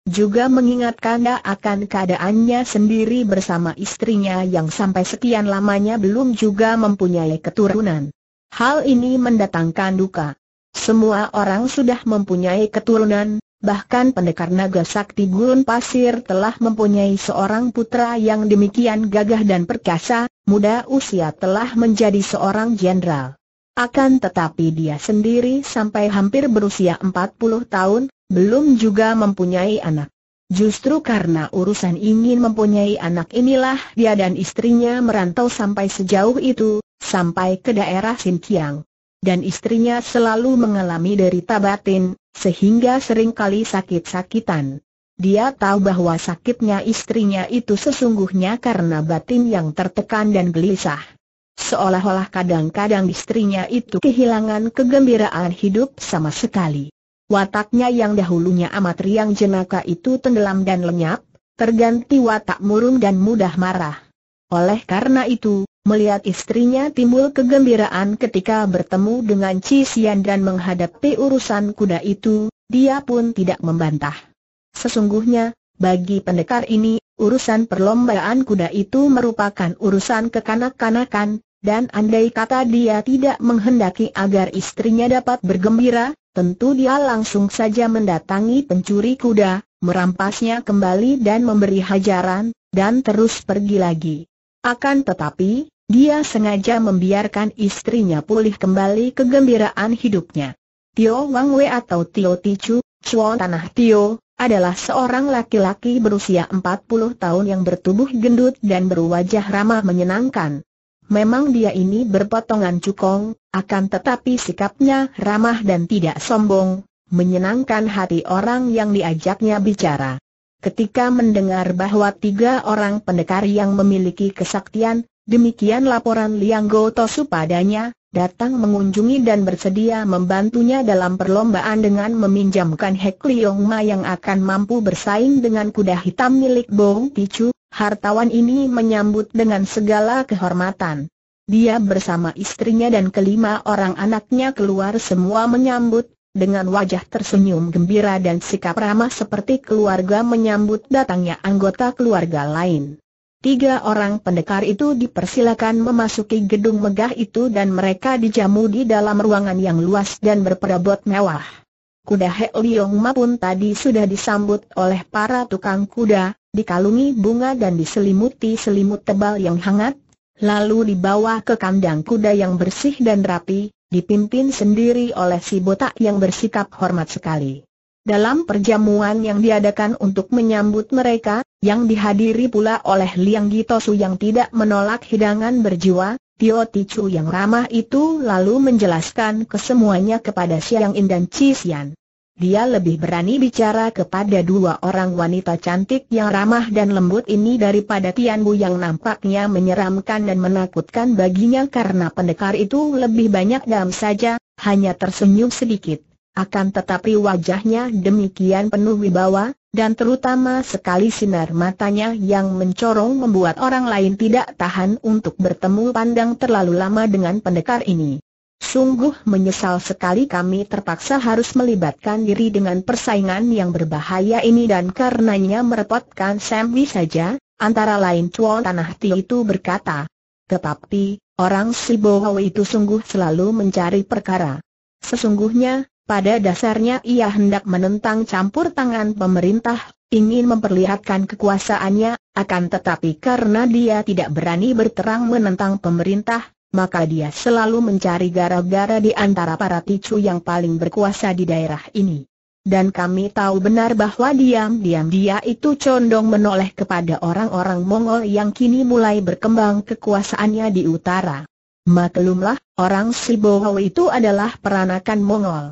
Juga mengingatkan dia akan keadaannya sendiri bersama istrinya yang sampai sekian lamanya belum juga mempunyai keturunan. Hal ini mendatangkan duka. Semua orang sudah mempunyai keturunan, bahkan pendekar naga sakti gurun pasir telah mempunyai seorang putra yang demikian gagah dan perkasa, muda usia telah menjadi seorang jenderal. Akan tetapi dia sendiri sampai hampir berusia 40 tahun, belum juga mempunyai anak. Justru karena urusan ingin mempunyai anak inilah dia dan istrinya merantau sampai sejauh itu, sampai ke daerah Sinkiang dan istrinya selalu mengalami derita batin, sehingga sering kali sakit-sakitan. Dia tahu bahwa sakitnya istrinya itu sesungguhnya karena batin yang tertekan dan gelisah. Seolah-olah kadang-kadang istrinya itu kehilangan kegembiraan hidup sama sekali. Wataknya yang dahulunya amat riang jenaka itu tenggelam dan lenyap, terganti watak murung dan mudah marah. Oleh karena itu, Melihat istrinya timbul kegembiraan ketika bertemu dengan Cisian dan menghadapi urusan kuda itu, dia pun tidak membantah. Sesungguhnya, bagi pendekar ini, urusan perlombaan kuda itu merupakan urusan kekanak-kanakan, dan andai kata dia tidak menghendaki agar istrinya dapat bergembira, tentu dia langsung saja mendatangi pencuri kuda, merampasnya kembali dan memberi hajaran, dan terus pergi lagi. Akan tetapi, dia sengaja membiarkan istrinya pulih kembali kegembiraan hidupnya. Tio Wang Wei atau Tio Tichu, Chuan Tanah Tio, adalah seorang laki-laki berusia 40 tahun yang bertubuh gendut dan berwajah ramah menyenangkan. Memang dia ini berpotongan cukong, akan tetapi sikapnya ramah dan tidak sombong, menyenangkan hati orang yang diajaknya bicara. Ketika mendengar bahwa tiga orang pendekar yang memiliki kesaktian, demikian laporan Liang Gotosu padanya, datang mengunjungi dan bersedia membantunya dalam perlombaan dengan meminjamkan Hek Liong Ma yang akan mampu bersaing dengan kuda hitam milik Bong Pichu, hartawan ini menyambut dengan segala kehormatan. Dia bersama istrinya dan kelima orang anaknya keluar semua menyambut, dengan wajah tersenyum gembira dan sikap ramah seperti keluarga menyambut datangnya anggota keluarga lain. Tiga orang pendekar itu dipersilakan memasuki gedung megah itu dan mereka dijamu di dalam ruangan yang luas dan berperabot mewah. Kuda Hek Liong Ma pun tadi sudah disambut oleh para tukang kuda, dikalungi bunga dan diselimuti selimut tebal yang hangat, lalu dibawa ke kandang kuda yang bersih dan rapi, dipimpin sendiri oleh si botak yang bersikap hormat sekali. Dalam perjamuan yang diadakan untuk menyambut mereka, yang dihadiri pula oleh Liang Gitosu yang tidak menolak hidangan berjiwa, Tio Tichu yang ramah itu lalu menjelaskan kesemuanya kepada Siang In dan Cisian dia lebih berani bicara kepada dua orang wanita cantik yang ramah dan lembut ini daripada Tian Bu yang nampaknya menyeramkan dan menakutkan baginya karena pendekar itu lebih banyak dalam saja, hanya tersenyum sedikit. Akan tetapi wajahnya demikian penuh wibawa, dan terutama sekali sinar matanya yang mencorong membuat orang lain tidak tahan untuk bertemu pandang terlalu lama dengan pendekar ini. Sungguh menyesal sekali kami terpaksa harus melibatkan diri dengan persaingan yang berbahaya ini dan karenanya merepotkan Sambi saja, antara lain cuan Tanah Ti itu berkata. Tetapi, orang Bohau itu sungguh selalu mencari perkara. Sesungguhnya, pada dasarnya ia hendak menentang campur tangan pemerintah, ingin memperlihatkan kekuasaannya, akan tetapi karena dia tidak berani berterang menentang pemerintah, maka dia selalu mencari gara-gara di antara para ticu yang paling berkuasa di daerah ini. Dan kami tahu benar bahwa diam-diam dia itu condong menoleh kepada orang-orang Mongol yang kini mulai berkembang kekuasaannya di utara. Maklumlah, orang Sibowo itu adalah peranakan Mongol.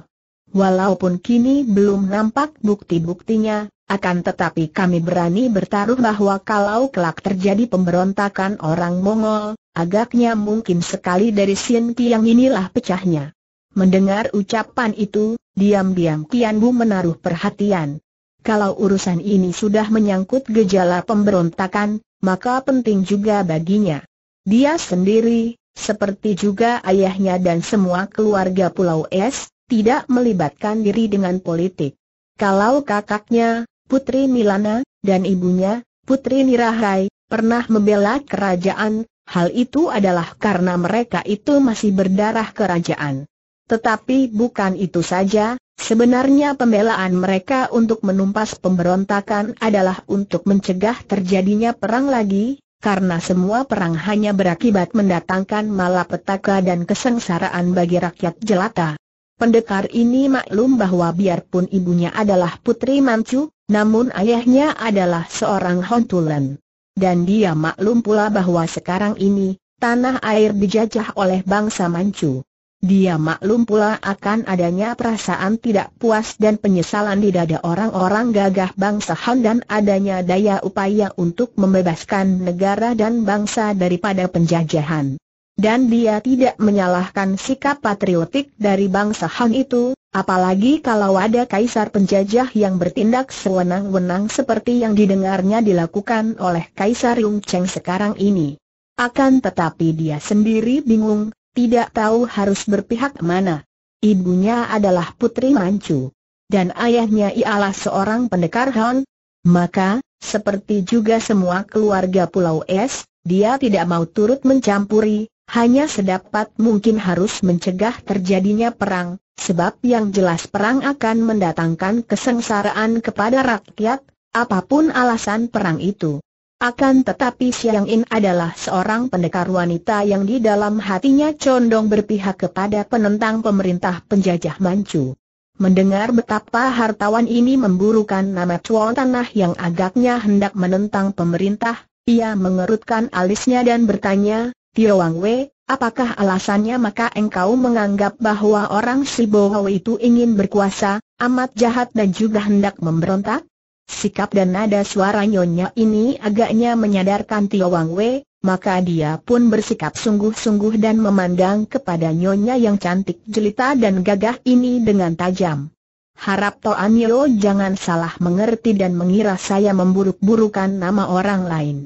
Walaupun kini belum nampak bukti-buktinya, akan tetapi kami berani bertaruh bahwa kalau kelak terjadi pemberontakan orang Mongol, agaknya mungkin sekali dari Sin yang inilah pecahnya. Mendengar ucapan itu, diam-diam Kian Bu menaruh perhatian. Kalau urusan ini sudah menyangkut gejala pemberontakan, maka penting juga baginya. Dia sendiri, seperti juga ayahnya dan semua keluarga Pulau Es, tidak melibatkan diri dengan politik. Kalau kakaknya, Putri Milana, dan ibunya, Putri Nirahai, pernah membela kerajaan, hal itu adalah karena mereka itu masih berdarah kerajaan. Tetapi bukan itu saja, sebenarnya pembelaan mereka untuk menumpas pemberontakan adalah untuk mencegah terjadinya perang lagi, karena semua perang hanya berakibat mendatangkan malapetaka dan kesengsaraan bagi rakyat jelata. Pendekar ini maklum bahwa biarpun ibunya adalah putri mancu. Namun ayahnya adalah seorang hontulan, Dan dia maklum pula bahwa sekarang ini, tanah air dijajah oleh bangsa Manchu. Dia maklum pula akan adanya perasaan tidak puas dan penyesalan di dada orang-orang gagah bangsa Han dan adanya daya upaya untuk membebaskan negara dan bangsa daripada penjajahan dan dia tidak menyalahkan sikap patriotik dari bangsa Han itu, Apalagi kalau ada kaisar penjajah yang bertindak sewenang-wenang seperti yang didengarnya dilakukan oleh Kaisar Yung Cheng sekarang ini. Akan tetapi dia sendiri bingung, tidak tahu harus berpihak mana. Ibunya adalah Putri Manchu. Dan ayahnya ialah seorang pendekar Han. Maka, seperti juga semua keluarga Pulau Es, dia tidak mau turut mencampuri, hanya sedapat mungkin harus mencegah terjadinya perang, Sebab yang jelas perang akan mendatangkan kesengsaraan kepada rakyat, apapun alasan perang itu. Akan tetapi Siang In adalah seorang pendekar wanita yang di dalam hatinya condong berpihak kepada penentang pemerintah penjajah Manchu. Mendengar betapa hartawan ini memburukan nama tuan tanah yang agaknya hendak menentang pemerintah, ia mengerutkan alisnya dan bertanya, Tio Wang Wei, Apakah alasannya maka engkau menganggap bahwa orang Siboho itu ingin berkuasa, amat jahat dan juga hendak memberontak? Sikap dan nada suara nyonya ini agaknya menyadarkan Tio Wang Wei, maka dia pun bersikap sungguh-sungguh dan memandang kepada nyonya yang cantik jelita dan gagah ini dengan tajam. Harap Toan Yo jangan salah mengerti dan mengira saya memburuk-burukan nama orang lain.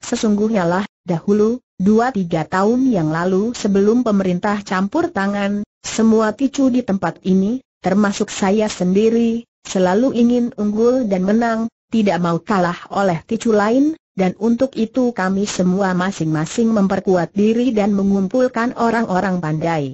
Sesungguhnya lah, dahulu, Dua-tiga tahun yang lalu sebelum pemerintah campur tangan, semua ticu di tempat ini, termasuk saya sendiri, selalu ingin unggul dan menang, tidak mau kalah oleh ticu lain, dan untuk itu kami semua masing-masing memperkuat diri dan mengumpulkan orang-orang pandai.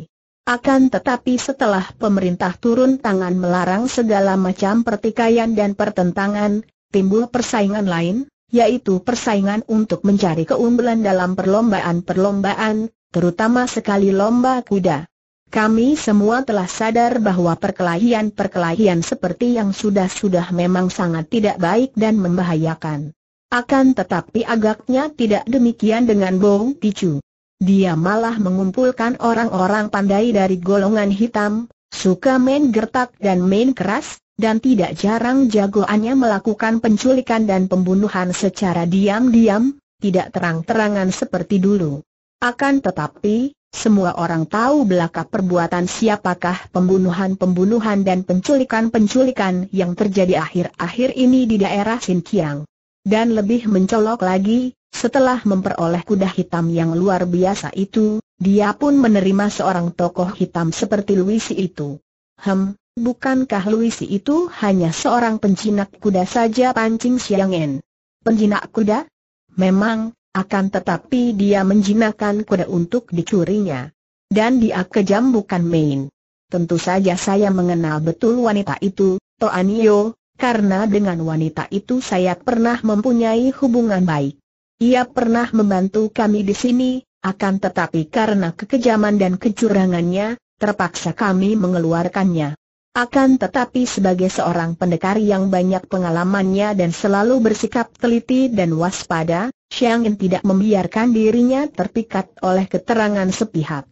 Akan tetapi setelah pemerintah turun tangan melarang segala macam pertikaian dan pertentangan, timbul persaingan lain, yaitu persaingan untuk mencari keunggulan dalam perlombaan-perlombaan, terutama sekali lomba kuda. Kami semua telah sadar bahwa perkelahian-perkelahian seperti yang sudah-sudah memang sangat tidak baik dan membahayakan. Akan tetapi agaknya tidak demikian dengan Bong Tichu. Dia malah mengumpulkan orang-orang pandai dari golongan hitam, suka main gertak dan main keras, dan tidak jarang jagoannya melakukan penculikan dan pembunuhan secara diam-diam, tidak terang-terangan seperti dulu. Akan tetapi, semua orang tahu belaka perbuatan siapakah pembunuhan-pembunuhan dan penculikan-penculikan yang terjadi akhir-akhir ini di daerah Xinjiang. Dan lebih mencolok lagi, setelah memperoleh kuda hitam yang luar biasa itu, dia pun menerima seorang tokoh hitam seperti Luisi itu. Hem, Bukankah Luisi itu hanya seorang penjinak kuda saja pancing siangin? Penjinak kuda? Memang, akan tetapi dia menjinakkan kuda untuk dicurinya. Dan dia kejam bukan main. Tentu saja saya mengenal betul wanita itu, Toanio, karena dengan wanita itu saya pernah mempunyai hubungan baik. Ia pernah membantu kami di sini, akan tetapi karena kekejaman dan kecurangannya, terpaksa kami mengeluarkannya. Akan tetapi sebagai seorang pendekar yang banyak pengalamannya dan selalu bersikap teliti dan waspada, Xiang Yin tidak membiarkan dirinya terpikat oleh keterangan sepihak.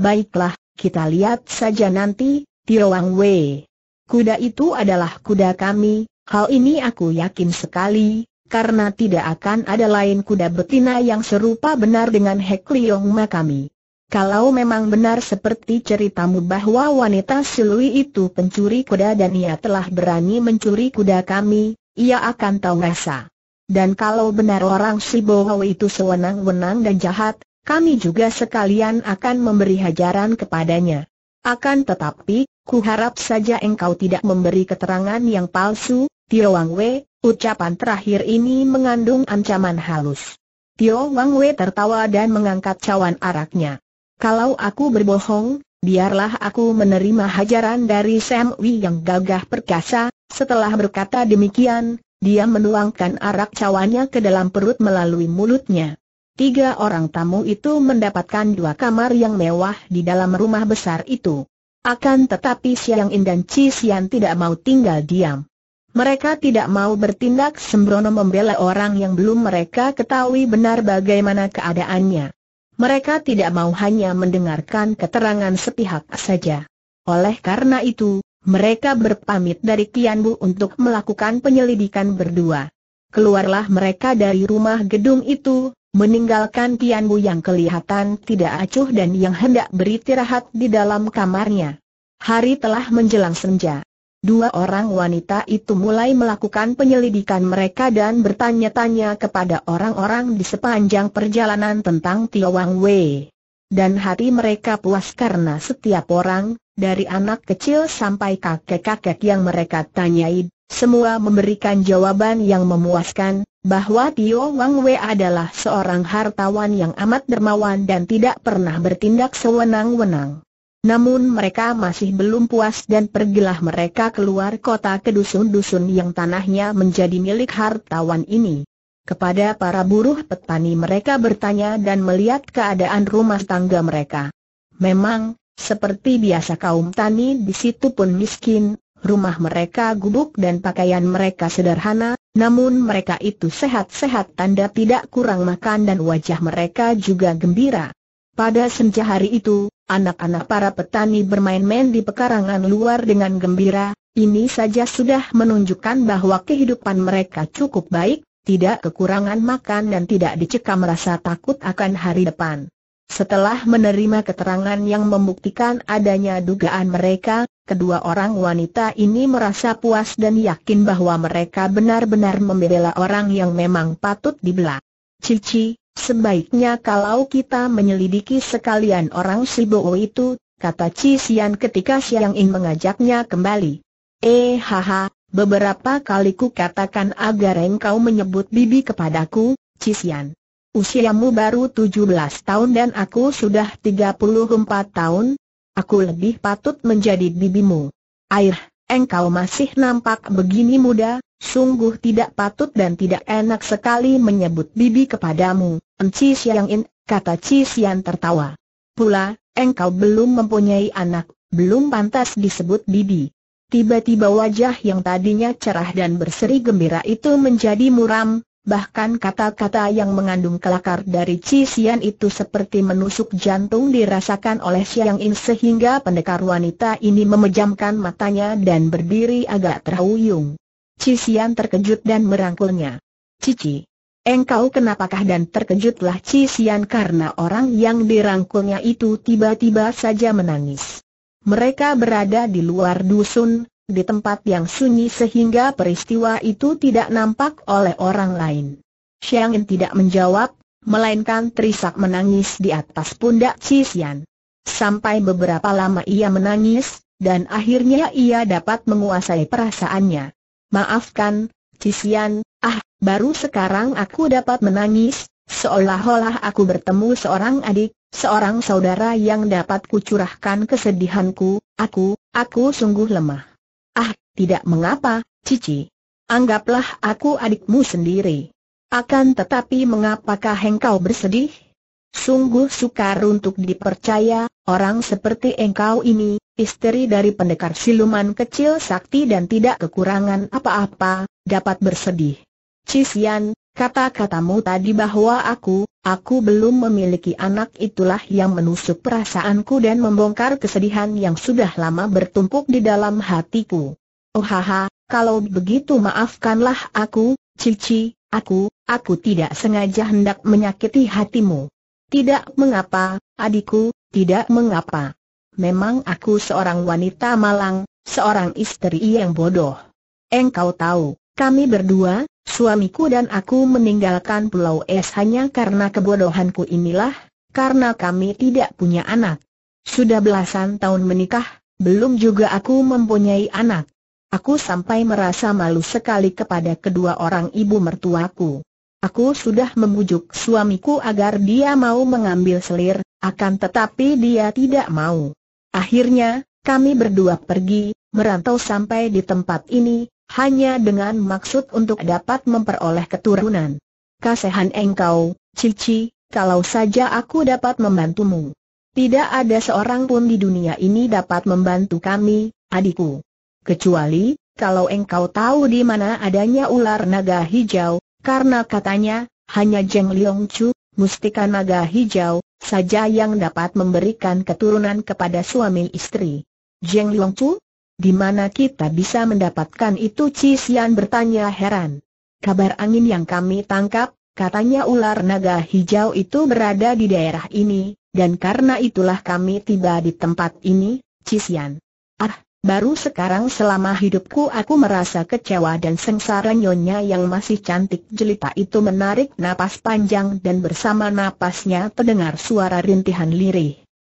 Baiklah, kita lihat saja nanti, Tio Wang Wei. Kuda itu adalah kuda kami, hal ini aku yakin sekali, karena tidak akan ada lain kuda betina yang serupa benar dengan Hek Leong Ma kami. Kalau memang benar seperti ceritamu bahwa wanita silui itu pencuri kuda dan ia telah berani mencuri kuda kami, ia akan tahu rasa. Dan kalau benar orang Sibowo itu sewenang-wenang dan jahat, kami juga sekalian akan memberi hajaran kepadanya. Akan tetapi, ku harap saja engkau tidak memberi keterangan yang palsu, Tio Wang Wei, ucapan terakhir ini mengandung ancaman halus. Tio Wang Wei tertawa dan mengangkat cawan araknya. Kalau aku berbohong, biarlah aku menerima hajaran dari Sam Wi yang gagah perkasa. Setelah berkata demikian, dia menuangkan arak cawannya ke dalam perut melalui mulutnya. Tiga orang tamu itu mendapatkan dua kamar yang mewah di dalam rumah besar itu. Akan tetapi Siang In dan Chi Sian tidak mau tinggal diam. Mereka tidak mau bertindak sembrono membela orang yang belum mereka ketahui benar bagaimana keadaannya. Mereka tidak mau hanya mendengarkan keterangan sepihak saja. Oleh karena itu, mereka berpamit dari Bu untuk melakukan penyelidikan berdua. Keluarlah mereka dari rumah gedung itu, meninggalkan Bu yang kelihatan tidak acuh dan yang hendak beristirahat di dalam kamarnya. Hari telah menjelang senja. Dua orang wanita itu mulai melakukan penyelidikan mereka dan bertanya-tanya kepada orang-orang di sepanjang perjalanan tentang Tio Wang Wei. Dan hati mereka puas karena setiap orang, dari anak kecil sampai kakek-kakek yang mereka tanyai, semua memberikan jawaban yang memuaskan, bahwa Tio Wang Wei adalah seorang hartawan yang amat dermawan dan tidak pernah bertindak sewenang-wenang. Namun mereka masih belum puas dan pergilah mereka keluar kota ke dusun-dusun yang tanahnya menjadi milik hartawan ini. Kepada para buruh petani mereka bertanya dan melihat keadaan rumah tangga mereka. Memang, seperti biasa kaum tani di situ pun miskin, rumah mereka gubuk dan pakaian mereka sederhana, namun mereka itu sehat-sehat tanda tidak kurang makan dan wajah mereka juga gembira. Pada senja hari itu, Anak-anak para petani bermain-main di pekarangan luar dengan gembira, ini saja sudah menunjukkan bahwa kehidupan mereka cukup baik, tidak kekurangan makan dan tidak dicekam rasa takut akan hari depan. Setelah menerima keterangan yang membuktikan adanya dugaan mereka, kedua orang wanita ini merasa puas dan yakin bahwa mereka benar-benar membela orang yang memang patut dibela. Cici, Sebaiknya kalau kita menyelidiki sekalian orang Sibo itu, kata Chi Xian ketika Siang In mengajaknya kembali. Eh haha, beberapa kali ku katakan agar engkau menyebut bibi kepadaku, Chi Xian. Usiamu baru 17 tahun dan aku sudah 34 tahun, aku lebih patut menjadi bibimu. Air, engkau masih nampak begini muda, sungguh tidak patut dan tidak enak sekali menyebut bibi kepadamu. Enci Siang In, kata Ci Sian tertawa. Pula, engkau belum mempunyai anak, belum pantas disebut bibi. Tiba-tiba wajah yang tadinya cerah dan berseri gembira itu menjadi muram, bahkan kata-kata yang mengandung kelakar dari Ci Sian itu seperti menusuk jantung dirasakan oleh Siang In sehingga pendekar wanita ini memejamkan matanya dan berdiri agak terhuyung. Ci Sian terkejut dan merangkulnya. Cici. Engkau kenapakah dan terkejutlah Cisian karena orang yang dirangkulnya itu tiba-tiba saja menangis. Mereka berada di luar dusun, di tempat yang sunyi sehingga peristiwa itu tidak nampak oleh orang lain. Xiangin tidak menjawab, melainkan terisak menangis di atas pundak Cisian. Sampai beberapa lama ia menangis, dan akhirnya ia dapat menguasai perasaannya. Maafkan, Cisian, baru sekarang aku dapat menangis, seolah-olah aku bertemu seorang adik, seorang saudara yang dapat kucurahkan kesedihanku, aku, aku sungguh lemah. Ah, tidak mengapa, Cici. Anggaplah aku adikmu sendiri. Akan tetapi mengapakah engkau bersedih? Sungguh sukar untuk dipercaya, orang seperti engkau ini, istri dari pendekar siluman kecil sakti dan tidak kekurangan apa-apa, dapat bersedih. Cisian, kata-katamu tadi bahwa aku, aku belum memiliki anak itulah yang menusuk perasaanku dan membongkar kesedihan yang sudah lama bertumpuk di dalam hatiku. Oh haha, kalau begitu maafkanlah aku, Cici, aku, aku tidak sengaja hendak menyakiti hatimu. Tidak mengapa, adikku, tidak mengapa. Memang aku seorang wanita malang, seorang istri yang bodoh. Engkau tahu, kami berdua, suamiku dan aku meninggalkan Pulau Es hanya karena kebodohanku inilah, karena kami tidak punya anak. Sudah belasan tahun menikah, belum juga aku mempunyai anak. Aku sampai merasa malu sekali kepada kedua orang ibu mertuaku. Aku sudah membujuk suamiku agar dia mau mengambil selir, akan tetapi dia tidak mau. Akhirnya, kami berdua pergi, merantau sampai di tempat ini, hanya dengan maksud untuk dapat memperoleh keturunan. Kasehan engkau, Cici, kalau saja aku dapat membantumu. Tidak ada seorang pun di dunia ini dapat membantu kami, adikku. Kecuali, kalau engkau tahu di mana adanya ular naga hijau, karena katanya, hanya Jeng Liong Chu, mustika naga hijau, saja yang dapat memberikan keturunan kepada suami istri. Jeng Liong Chu, di mana kita bisa mendapatkan itu Cisian bertanya heran. Kabar angin yang kami tangkap, katanya ular naga hijau itu berada di daerah ini, dan karena itulah kami tiba di tempat ini, Cisian. Ah, Baru sekarang selama hidupku aku merasa kecewa dan sengsara nyonya yang masih cantik jelita itu menarik napas panjang dan bersama napasnya terdengar suara rintihan lirih.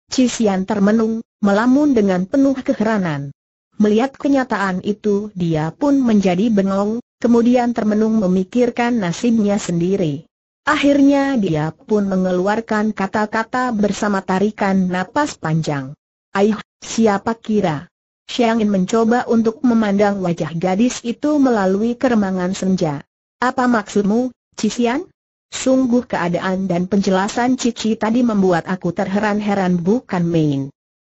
Cisian termenung, melamun dengan penuh keheranan. Melihat kenyataan itu dia pun menjadi bengong, kemudian termenung memikirkan nasibnya sendiri. Akhirnya dia pun mengeluarkan kata-kata bersama tarikan napas panjang. Aih, siapa kira? Xiangin mencoba untuk memandang wajah gadis itu melalui keremangan senja. Apa maksudmu, Cisian? Sungguh keadaan dan penjelasan Cici tadi membuat aku terheran-heran bukan main.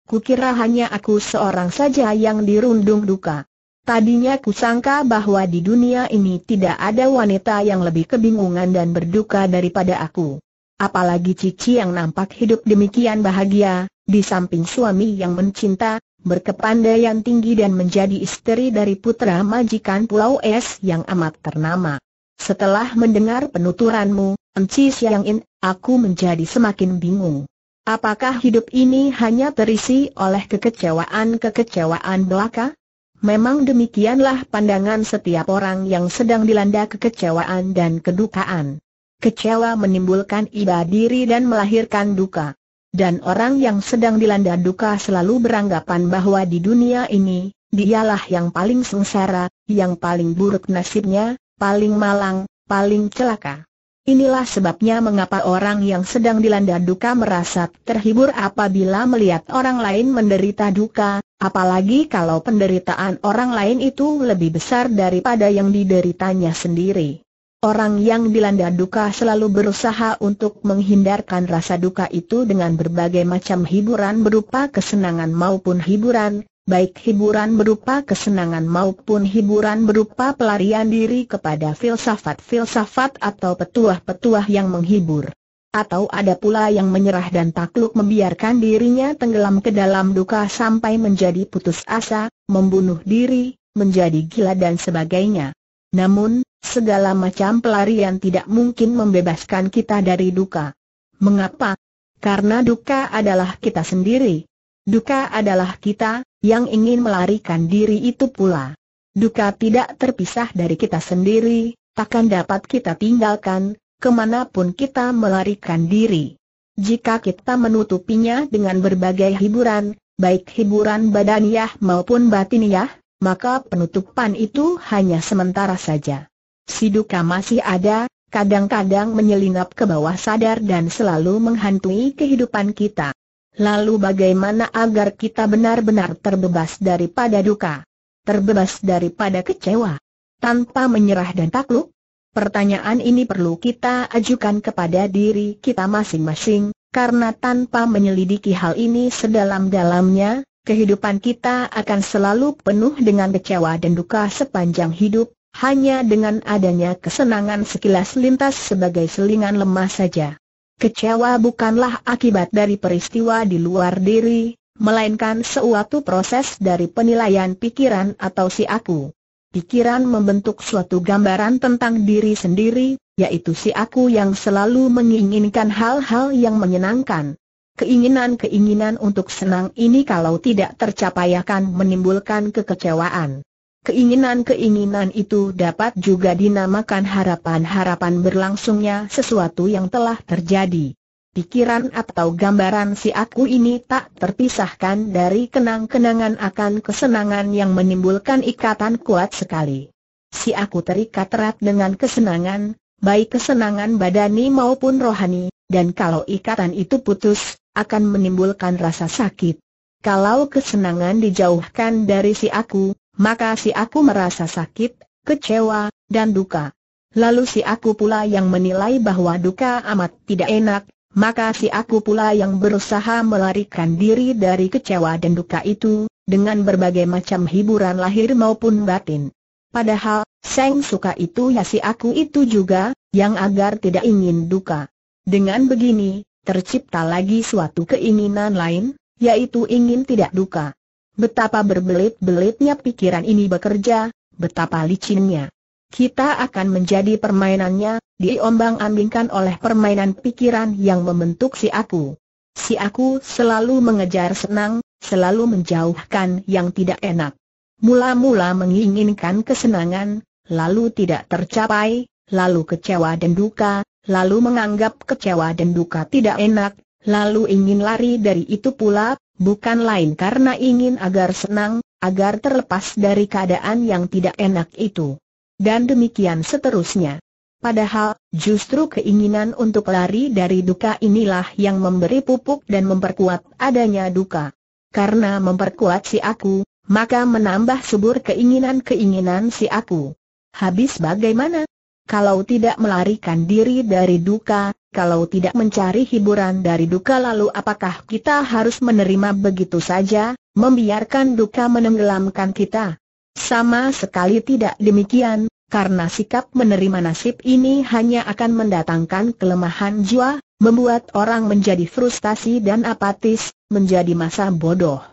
Kukira hanya aku seorang saja yang dirundung duka. Tadinya kusangka bahwa di dunia ini tidak ada wanita yang lebih kebingungan dan berduka daripada aku. Apalagi Cici yang nampak hidup demikian bahagia, di samping suami yang mencinta, berkepandaian tinggi dan menjadi istri dari putra majikan Pulau Es yang amat ternama. Setelah mendengar penuturanmu, Enci Siang In, aku menjadi semakin bingung. Apakah hidup ini hanya terisi oleh kekecewaan-kekecewaan belaka? Memang demikianlah pandangan setiap orang yang sedang dilanda kekecewaan dan kedukaan. Kecewa menimbulkan iba diri dan melahirkan duka. Dan orang yang sedang dilanda duka selalu beranggapan bahwa di dunia ini, dialah yang paling sengsara, yang paling buruk nasibnya, paling malang, paling celaka. Inilah sebabnya mengapa orang yang sedang dilanda duka merasa terhibur apabila melihat orang lain menderita duka, apalagi kalau penderitaan orang lain itu lebih besar daripada yang dideritanya sendiri. Orang yang dilanda duka selalu berusaha untuk menghindarkan rasa duka itu dengan berbagai macam hiburan berupa kesenangan maupun hiburan, baik hiburan berupa kesenangan maupun hiburan berupa pelarian diri kepada filsafat-filsafat atau petuah-petuah yang menghibur. Atau ada pula yang menyerah dan takluk membiarkan dirinya tenggelam ke dalam duka sampai menjadi putus asa, membunuh diri, menjadi gila dan sebagainya. Namun, segala macam pelarian tidak mungkin membebaskan kita dari duka. Mengapa? Karena duka adalah kita sendiri. Duka adalah kita, yang ingin melarikan diri itu pula. Duka tidak terpisah dari kita sendiri, takkan dapat kita tinggalkan, kemanapun kita melarikan diri. Jika kita menutupinya dengan berbagai hiburan, baik hiburan badaniah maupun batiniah, maka penutupan itu hanya sementara saja. Si duka masih ada, kadang-kadang menyelinap ke bawah sadar dan selalu menghantui kehidupan kita. Lalu bagaimana agar kita benar-benar terbebas daripada duka? Terbebas daripada kecewa? Tanpa menyerah dan takluk? Pertanyaan ini perlu kita ajukan kepada diri kita masing-masing, karena tanpa menyelidiki hal ini sedalam-dalamnya, kehidupan kita akan selalu penuh dengan kecewa dan duka sepanjang hidup, hanya dengan adanya kesenangan sekilas lintas sebagai selingan lemah saja. Kecewa bukanlah akibat dari peristiwa di luar diri, melainkan suatu proses dari penilaian pikiran atau si aku. Pikiran membentuk suatu gambaran tentang diri sendiri, yaitu si aku yang selalu menginginkan hal-hal yang menyenangkan. Keinginan-keinginan untuk senang ini kalau tidak tercapai akan menimbulkan kekecewaan. Keinginan-keinginan itu dapat juga dinamakan harapan-harapan berlangsungnya sesuatu yang telah terjadi. Pikiran atau gambaran si aku ini tak terpisahkan dari kenang-kenangan akan kesenangan yang menimbulkan ikatan kuat sekali. Si aku terikat erat dengan kesenangan, baik kesenangan badani maupun rohani, dan kalau ikatan itu putus, akan menimbulkan rasa sakit. Kalau kesenangan dijauhkan dari si aku, maka si aku merasa sakit, kecewa, dan duka. Lalu si aku pula yang menilai bahwa duka amat tidak enak, maka si aku pula yang berusaha melarikan diri dari kecewa dan duka itu, dengan berbagai macam hiburan lahir maupun batin. Padahal, Seng suka itu ya si aku itu juga, yang agar tidak ingin duka. Dengan begini, tercipta lagi suatu keinginan lain, yaitu ingin tidak duka. Betapa berbelit-belitnya pikiran ini bekerja, betapa licinnya. Kita akan menjadi permainannya, diombang-ambingkan oleh permainan pikiran yang membentuk si aku. Si aku selalu mengejar senang, selalu menjauhkan yang tidak enak. Mula-mula menginginkan kesenangan, lalu tidak tercapai, lalu kecewa dan duka, lalu menganggap kecewa dan duka tidak enak, lalu ingin lari dari itu pula, bukan lain karena ingin agar senang, agar terlepas dari keadaan yang tidak enak itu. Dan demikian seterusnya. Padahal, justru keinginan untuk lari dari duka inilah yang memberi pupuk dan memperkuat adanya duka. Karena memperkuat si aku, maka menambah subur keinginan-keinginan si aku. Habis bagaimana? Kalau tidak melarikan diri dari duka, kalau tidak mencari hiburan dari duka lalu apakah kita harus menerima begitu saja, membiarkan duka menenggelamkan kita? Sama sekali tidak demikian, karena sikap menerima nasib ini hanya akan mendatangkan kelemahan jiwa, membuat orang menjadi frustasi dan apatis, menjadi masa bodoh.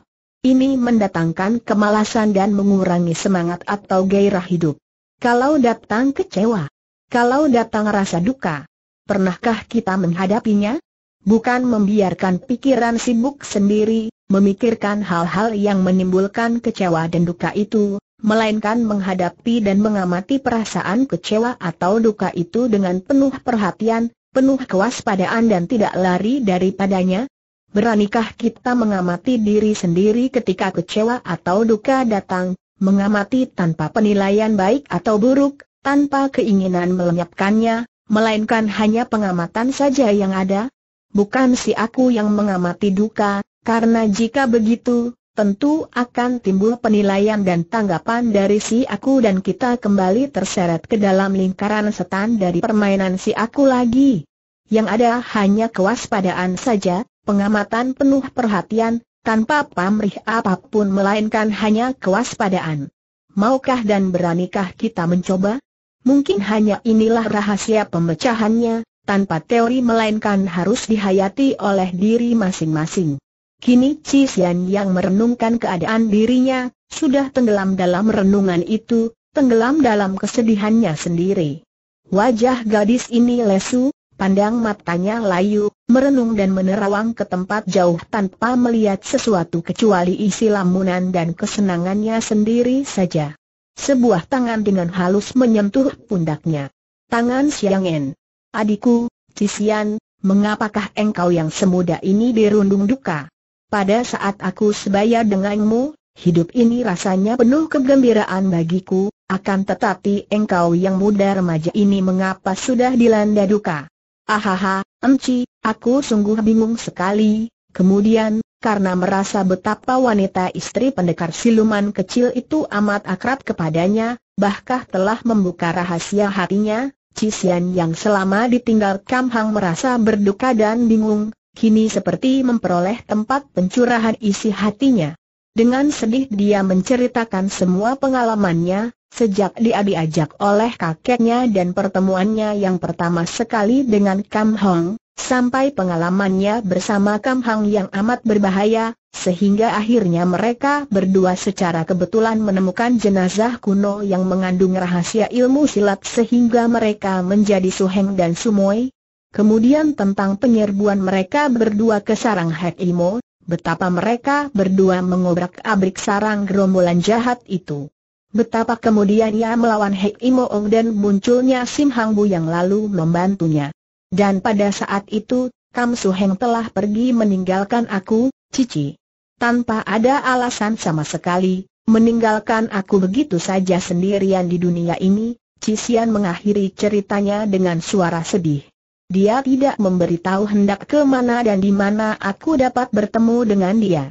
Ini mendatangkan kemalasan dan mengurangi semangat atau gairah hidup. Kalau datang kecewa, kalau datang rasa duka, Pernahkah kita menghadapinya? Bukan membiarkan pikiran sibuk sendiri, memikirkan hal-hal yang menimbulkan kecewa dan duka itu, melainkan menghadapi dan mengamati perasaan kecewa atau duka itu dengan penuh perhatian, penuh kewaspadaan dan tidak lari daripadanya? Beranikah kita mengamati diri sendiri ketika kecewa atau duka datang, mengamati tanpa penilaian baik atau buruk, tanpa keinginan melenyapkannya, melainkan hanya pengamatan saja yang ada. Bukan si aku yang mengamati duka, karena jika begitu, tentu akan timbul penilaian dan tanggapan dari si aku dan kita kembali terseret ke dalam lingkaran setan dari permainan si aku lagi. Yang ada hanya kewaspadaan saja, pengamatan penuh perhatian, tanpa pamrih apapun melainkan hanya kewaspadaan. Maukah dan beranikah kita mencoba? Mungkin hanya inilah rahasia pemecahannya, tanpa teori melainkan harus dihayati oleh diri masing-masing. Kini Cisian yang merenungkan keadaan dirinya, sudah tenggelam dalam renungan itu, tenggelam dalam kesedihannya sendiri. Wajah gadis ini lesu, pandang matanya layu, merenung dan menerawang ke tempat jauh tanpa melihat sesuatu kecuali isi lamunan dan kesenangannya sendiri saja. Sebuah tangan dengan halus menyentuh pundaknya. Tangan Siang En. Adikku, Tisian, mengapakah engkau yang semuda ini dirundung duka? Pada saat aku sebaya denganmu, hidup ini rasanya penuh kegembiraan bagiku, akan tetapi engkau yang muda remaja ini mengapa sudah dilanda duka? Ahaha, Emci, aku sungguh bingung sekali, Kemudian, karena merasa betapa wanita istri pendekar siluman kecil itu amat akrab kepadanya, bahkan telah membuka rahasia hatinya, Cisian yang selama ditinggal Kam Hang merasa berduka dan bingung, kini seperti memperoleh tempat pencurahan isi hatinya. Dengan sedih dia menceritakan semua pengalamannya, sejak dia diajak oleh kakeknya dan pertemuannya yang pertama sekali dengan Kam Hong, Sampai pengalamannya bersama Kam Hang yang amat berbahaya, sehingga akhirnya mereka berdua secara kebetulan menemukan jenazah kuno yang mengandung rahasia ilmu silat sehingga mereka menjadi Suheng dan Sumoi. Kemudian tentang penyerbuan mereka berdua ke sarang Hek Imo, betapa mereka berdua mengobrak-abrik sarang gerombolan jahat itu. Betapa kemudian ia melawan Hek Imo Ong dan munculnya Sim Hang Bu yang lalu membantunya. Dan pada saat itu, Kam Suheng telah pergi meninggalkan aku, Cici. Tanpa ada alasan sama sekali, meninggalkan aku begitu saja sendirian di dunia ini, Cisian mengakhiri ceritanya dengan suara sedih. Dia tidak memberitahu hendak ke mana dan di mana aku dapat bertemu dengan dia.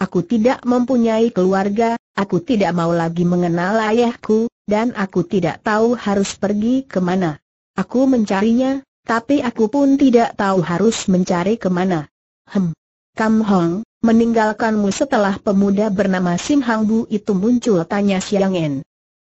Aku tidak mempunyai keluarga, aku tidak mau lagi mengenal ayahku, dan aku tidak tahu harus pergi ke mana. Aku mencarinya, tapi aku pun tidak tahu harus mencari kemana. Hem. Kam Hong, meninggalkanmu setelah pemuda bernama Sim Hang Bu itu muncul tanya Siang En.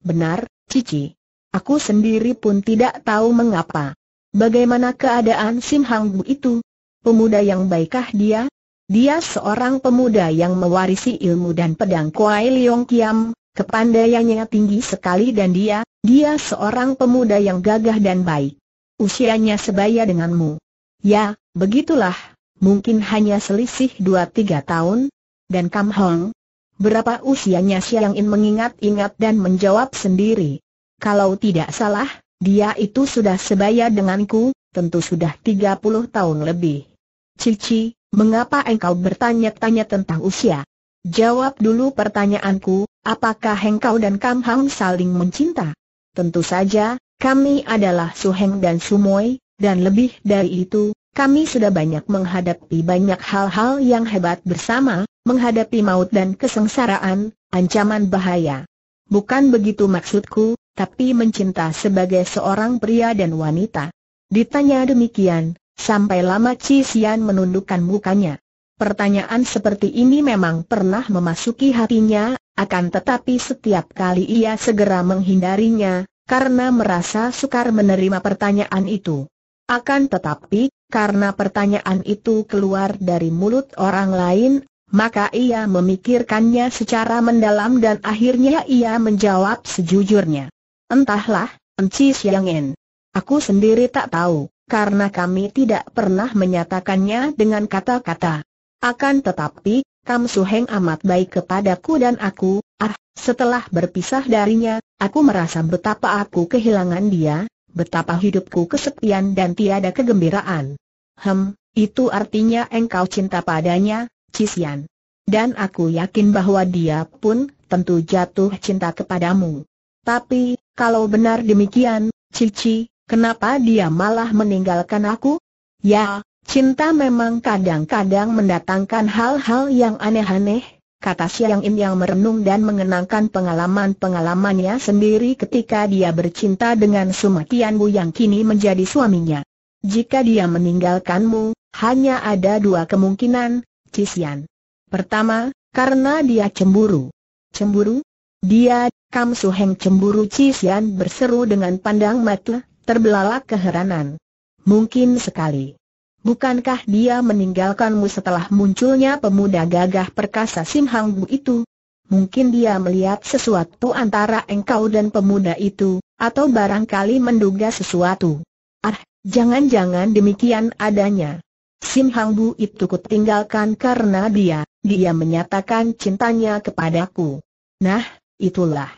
Benar, Cici. Aku sendiri pun tidak tahu mengapa. Bagaimana keadaan Sim Hang Bu itu? Pemuda yang baikkah dia? Dia seorang pemuda yang mewarisi ilmu dan pedang Kuai Leong Kiam, kepandaiannya tinggi sekali dan dia, dia seorang pemuda yang gagah dan baik. Usianya sebaya denganmu. Ya, begitulah, mungkin hanya selisih dua tiga tahun. Dan Kam Hong? Berapa usianya Siang In mengingat-ingat dan menjawab sendiri. Kalau tidak salah, dia itu sudah sebaya denganku, tentu sudah tiga puluh tahun lebih. Cici, mengapa engkau bertanya-tanya tentang usia? Jawab dulu pertanyaanku, apakah engkau dan Kam Hong saling mencinta? Tentu saja, kami adalah Suheng dan Sumoy, dan lebih dari itu, kami sudah banyak menghadapi banyak hal-hal yang hebat bersama, menghadapi maut dan kesengsaraan, ancaman bahaya. Bukan begitu maksudku, tapi mencinta sebagai seorang pria dan wanita. Ditanya demikian, sampai lama Chi Xian menundukkan mukanya. Pertanyaan seperti ini memang pernah memasuki hatinya, akan tetapi setiap kali ia segera menghindarinya, karena merasa sukar menerima pertanyaan itu. Akan tetapi, karena pertanyaan itu keluar dari mulut orang lain, maka ia memikirkannya secara mendalam dan akhirnya ia menjawab sejujurnya. Entahlah, Enci En, Aku sendiri tak tahu, karena kami tidak pernah menyatakannya dengan kata-kata. Akan tetapi, Kam Suheng amat baik kepadaku dan aku, ah, setelah berpisah darinya, Aku merasa betapa aku kehilangan dia, betapa hidupku kesepian dan tiada kegembiraan. Hem, itu artinya engkau cinta padanya, Cisian. Dan aku yakin bahwa dia pun tentu jatuh cinta kepadamu. Tapi, kalau benar demikian, Cici, kenapa dia malah meninggalkan aku? Ya, cinta memang kadang-kadang mendatangkan hal-hal yang aneh-aneh, kata Siang Im yang merenung dan mengenangkan pengalaman-pengalamannya sendiri ketika dia bercinta dengan Sumatianmu yang kini menjadi suaminya. Jika dia meninggalkanmu, hanya ada dua kemungkinan, Cisian. Pertama, karena dia cemburu. Cemburu? Dia, Kam Suheng cemburu Cisian berseru dengan pandang mata, terbelalak keheranan. Mungkin sekali. Bukankah dia meninggalkanmu setelah munculnya pemuda gagah perkasa Sim Hang Bu itu? Mungkin dia melihat sesuatu antara engkau dan pemuda itu, atau barangkali menduga sesuatu. Ah, jangan-jangan demikian adanya. Sim Hang Bu itu kutinggalkan karena dia, dia menyatakan cintanya kepadaku. Nah, itulah.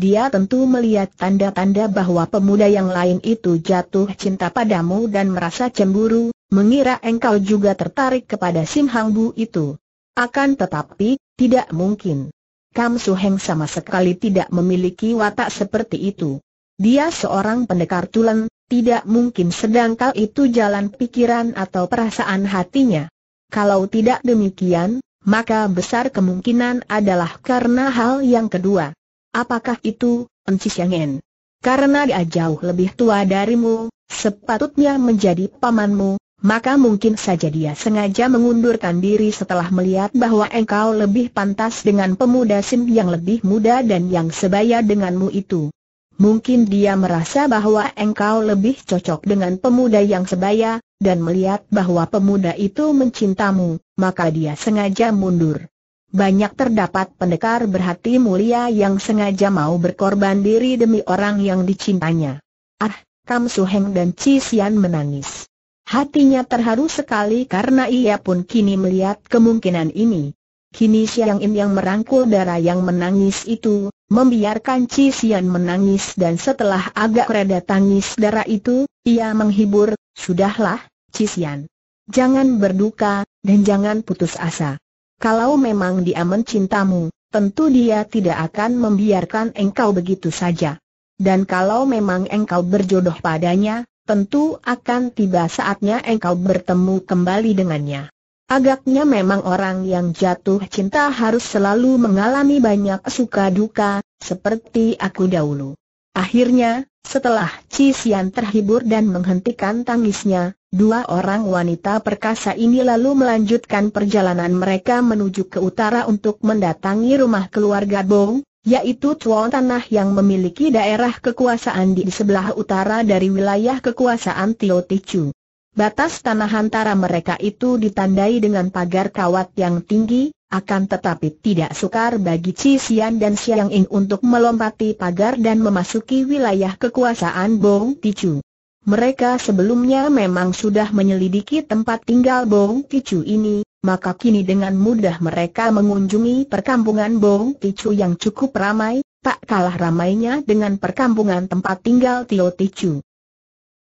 Dia tentu melihat tanda-tanda bahwa pemuda yang lain itu jatuh cinta padamu dan merasa cemburu, Mengira engkau juga tertarik kepada Sim Hang Bu itu. Akan tetapi, tidak mungkin. Kam Su Heng sama sekali tidak memiliki watak seperti itu. Dia seorang pendekar tulen, tidak mungkin sedang sedangkal itu jalan pikiran atau perasaan hatinya. Kalau tidak demikian, maka besar kemungkinan adalah karena hal yang kedua. Apakah itu, Enci En? Karena dia jauh lebih tua darimu, sepatutnya menjadi pamanmu, maka mungkin saja dia sengaja mengundurkan diri setelah melihat bahwa engkau lebih pantas dengan pemuda Sim yang lebih muda dan yang sebaya denganmu itu. Mungkin dia merasa bahwa engkau lebih cocok dengan pemuda yang sebaya, dan melihat bahwa pemuda itu mencintamu, maka dia sengaja mundur. Banyak terdapat pendekar berhati mulia yang sengaja mau berkorban diri demi orang yang dicintanya. Ah, Kam Suheng dan Ci menangis. Hatinya terharu sekali karena ia pun kini melihat kemungkinan ini. Kini Siang In yang merangkul darah yang menangis itu, membiarkan Ci Sian menangis dan setelah agak reda tangis darah itu, ia menghibur, Sudahlah, Ci Sian. Jangan berduka, dan jangan putus asa. Kalau memang dia mencintamu, tentu dia tidak akan membiarkan engkau begitu saja. Dan kalau memang engkau berjodoh padanya, tentu akan tiba saatnya engkau bertemu kembali dengannya. Agaknya memang orang yang jatuh cinta harus selalu mengalami banyak suka duka, seperti aku dahulu. Akhirnya, setelah Cisian terhibur dan menghentikan tangisnya, dua orang wanita perkasa ini lalu melanjutkan perjalanan mereka menuju ke utara untuk mendatangi rumah keluarga Bong, yaitu Tuan Tanah yang memiliki daerah kekuasaan di sebelah utara dari wilayah kekuasaan Tio Tichu. Batas tanah antara mereka itu ditandai dengan pagar kawat yang tinggi, akan tetapi tidak sukar bagi Chi Xian dan Xiang Ying untuk melompati pagar dan memasuki wilayah kekuasaan Bong Tichu. Mereka sebelumnya memang sudah menyelidiki tempat tinggal Bong Tichu ini, maka kini dengan mudah mereka mengunjungi perkampungan Bong Ticu yang cukup ramai, tak kalah ramainya dengan perkampungan tempat tinggal Tio Ticu.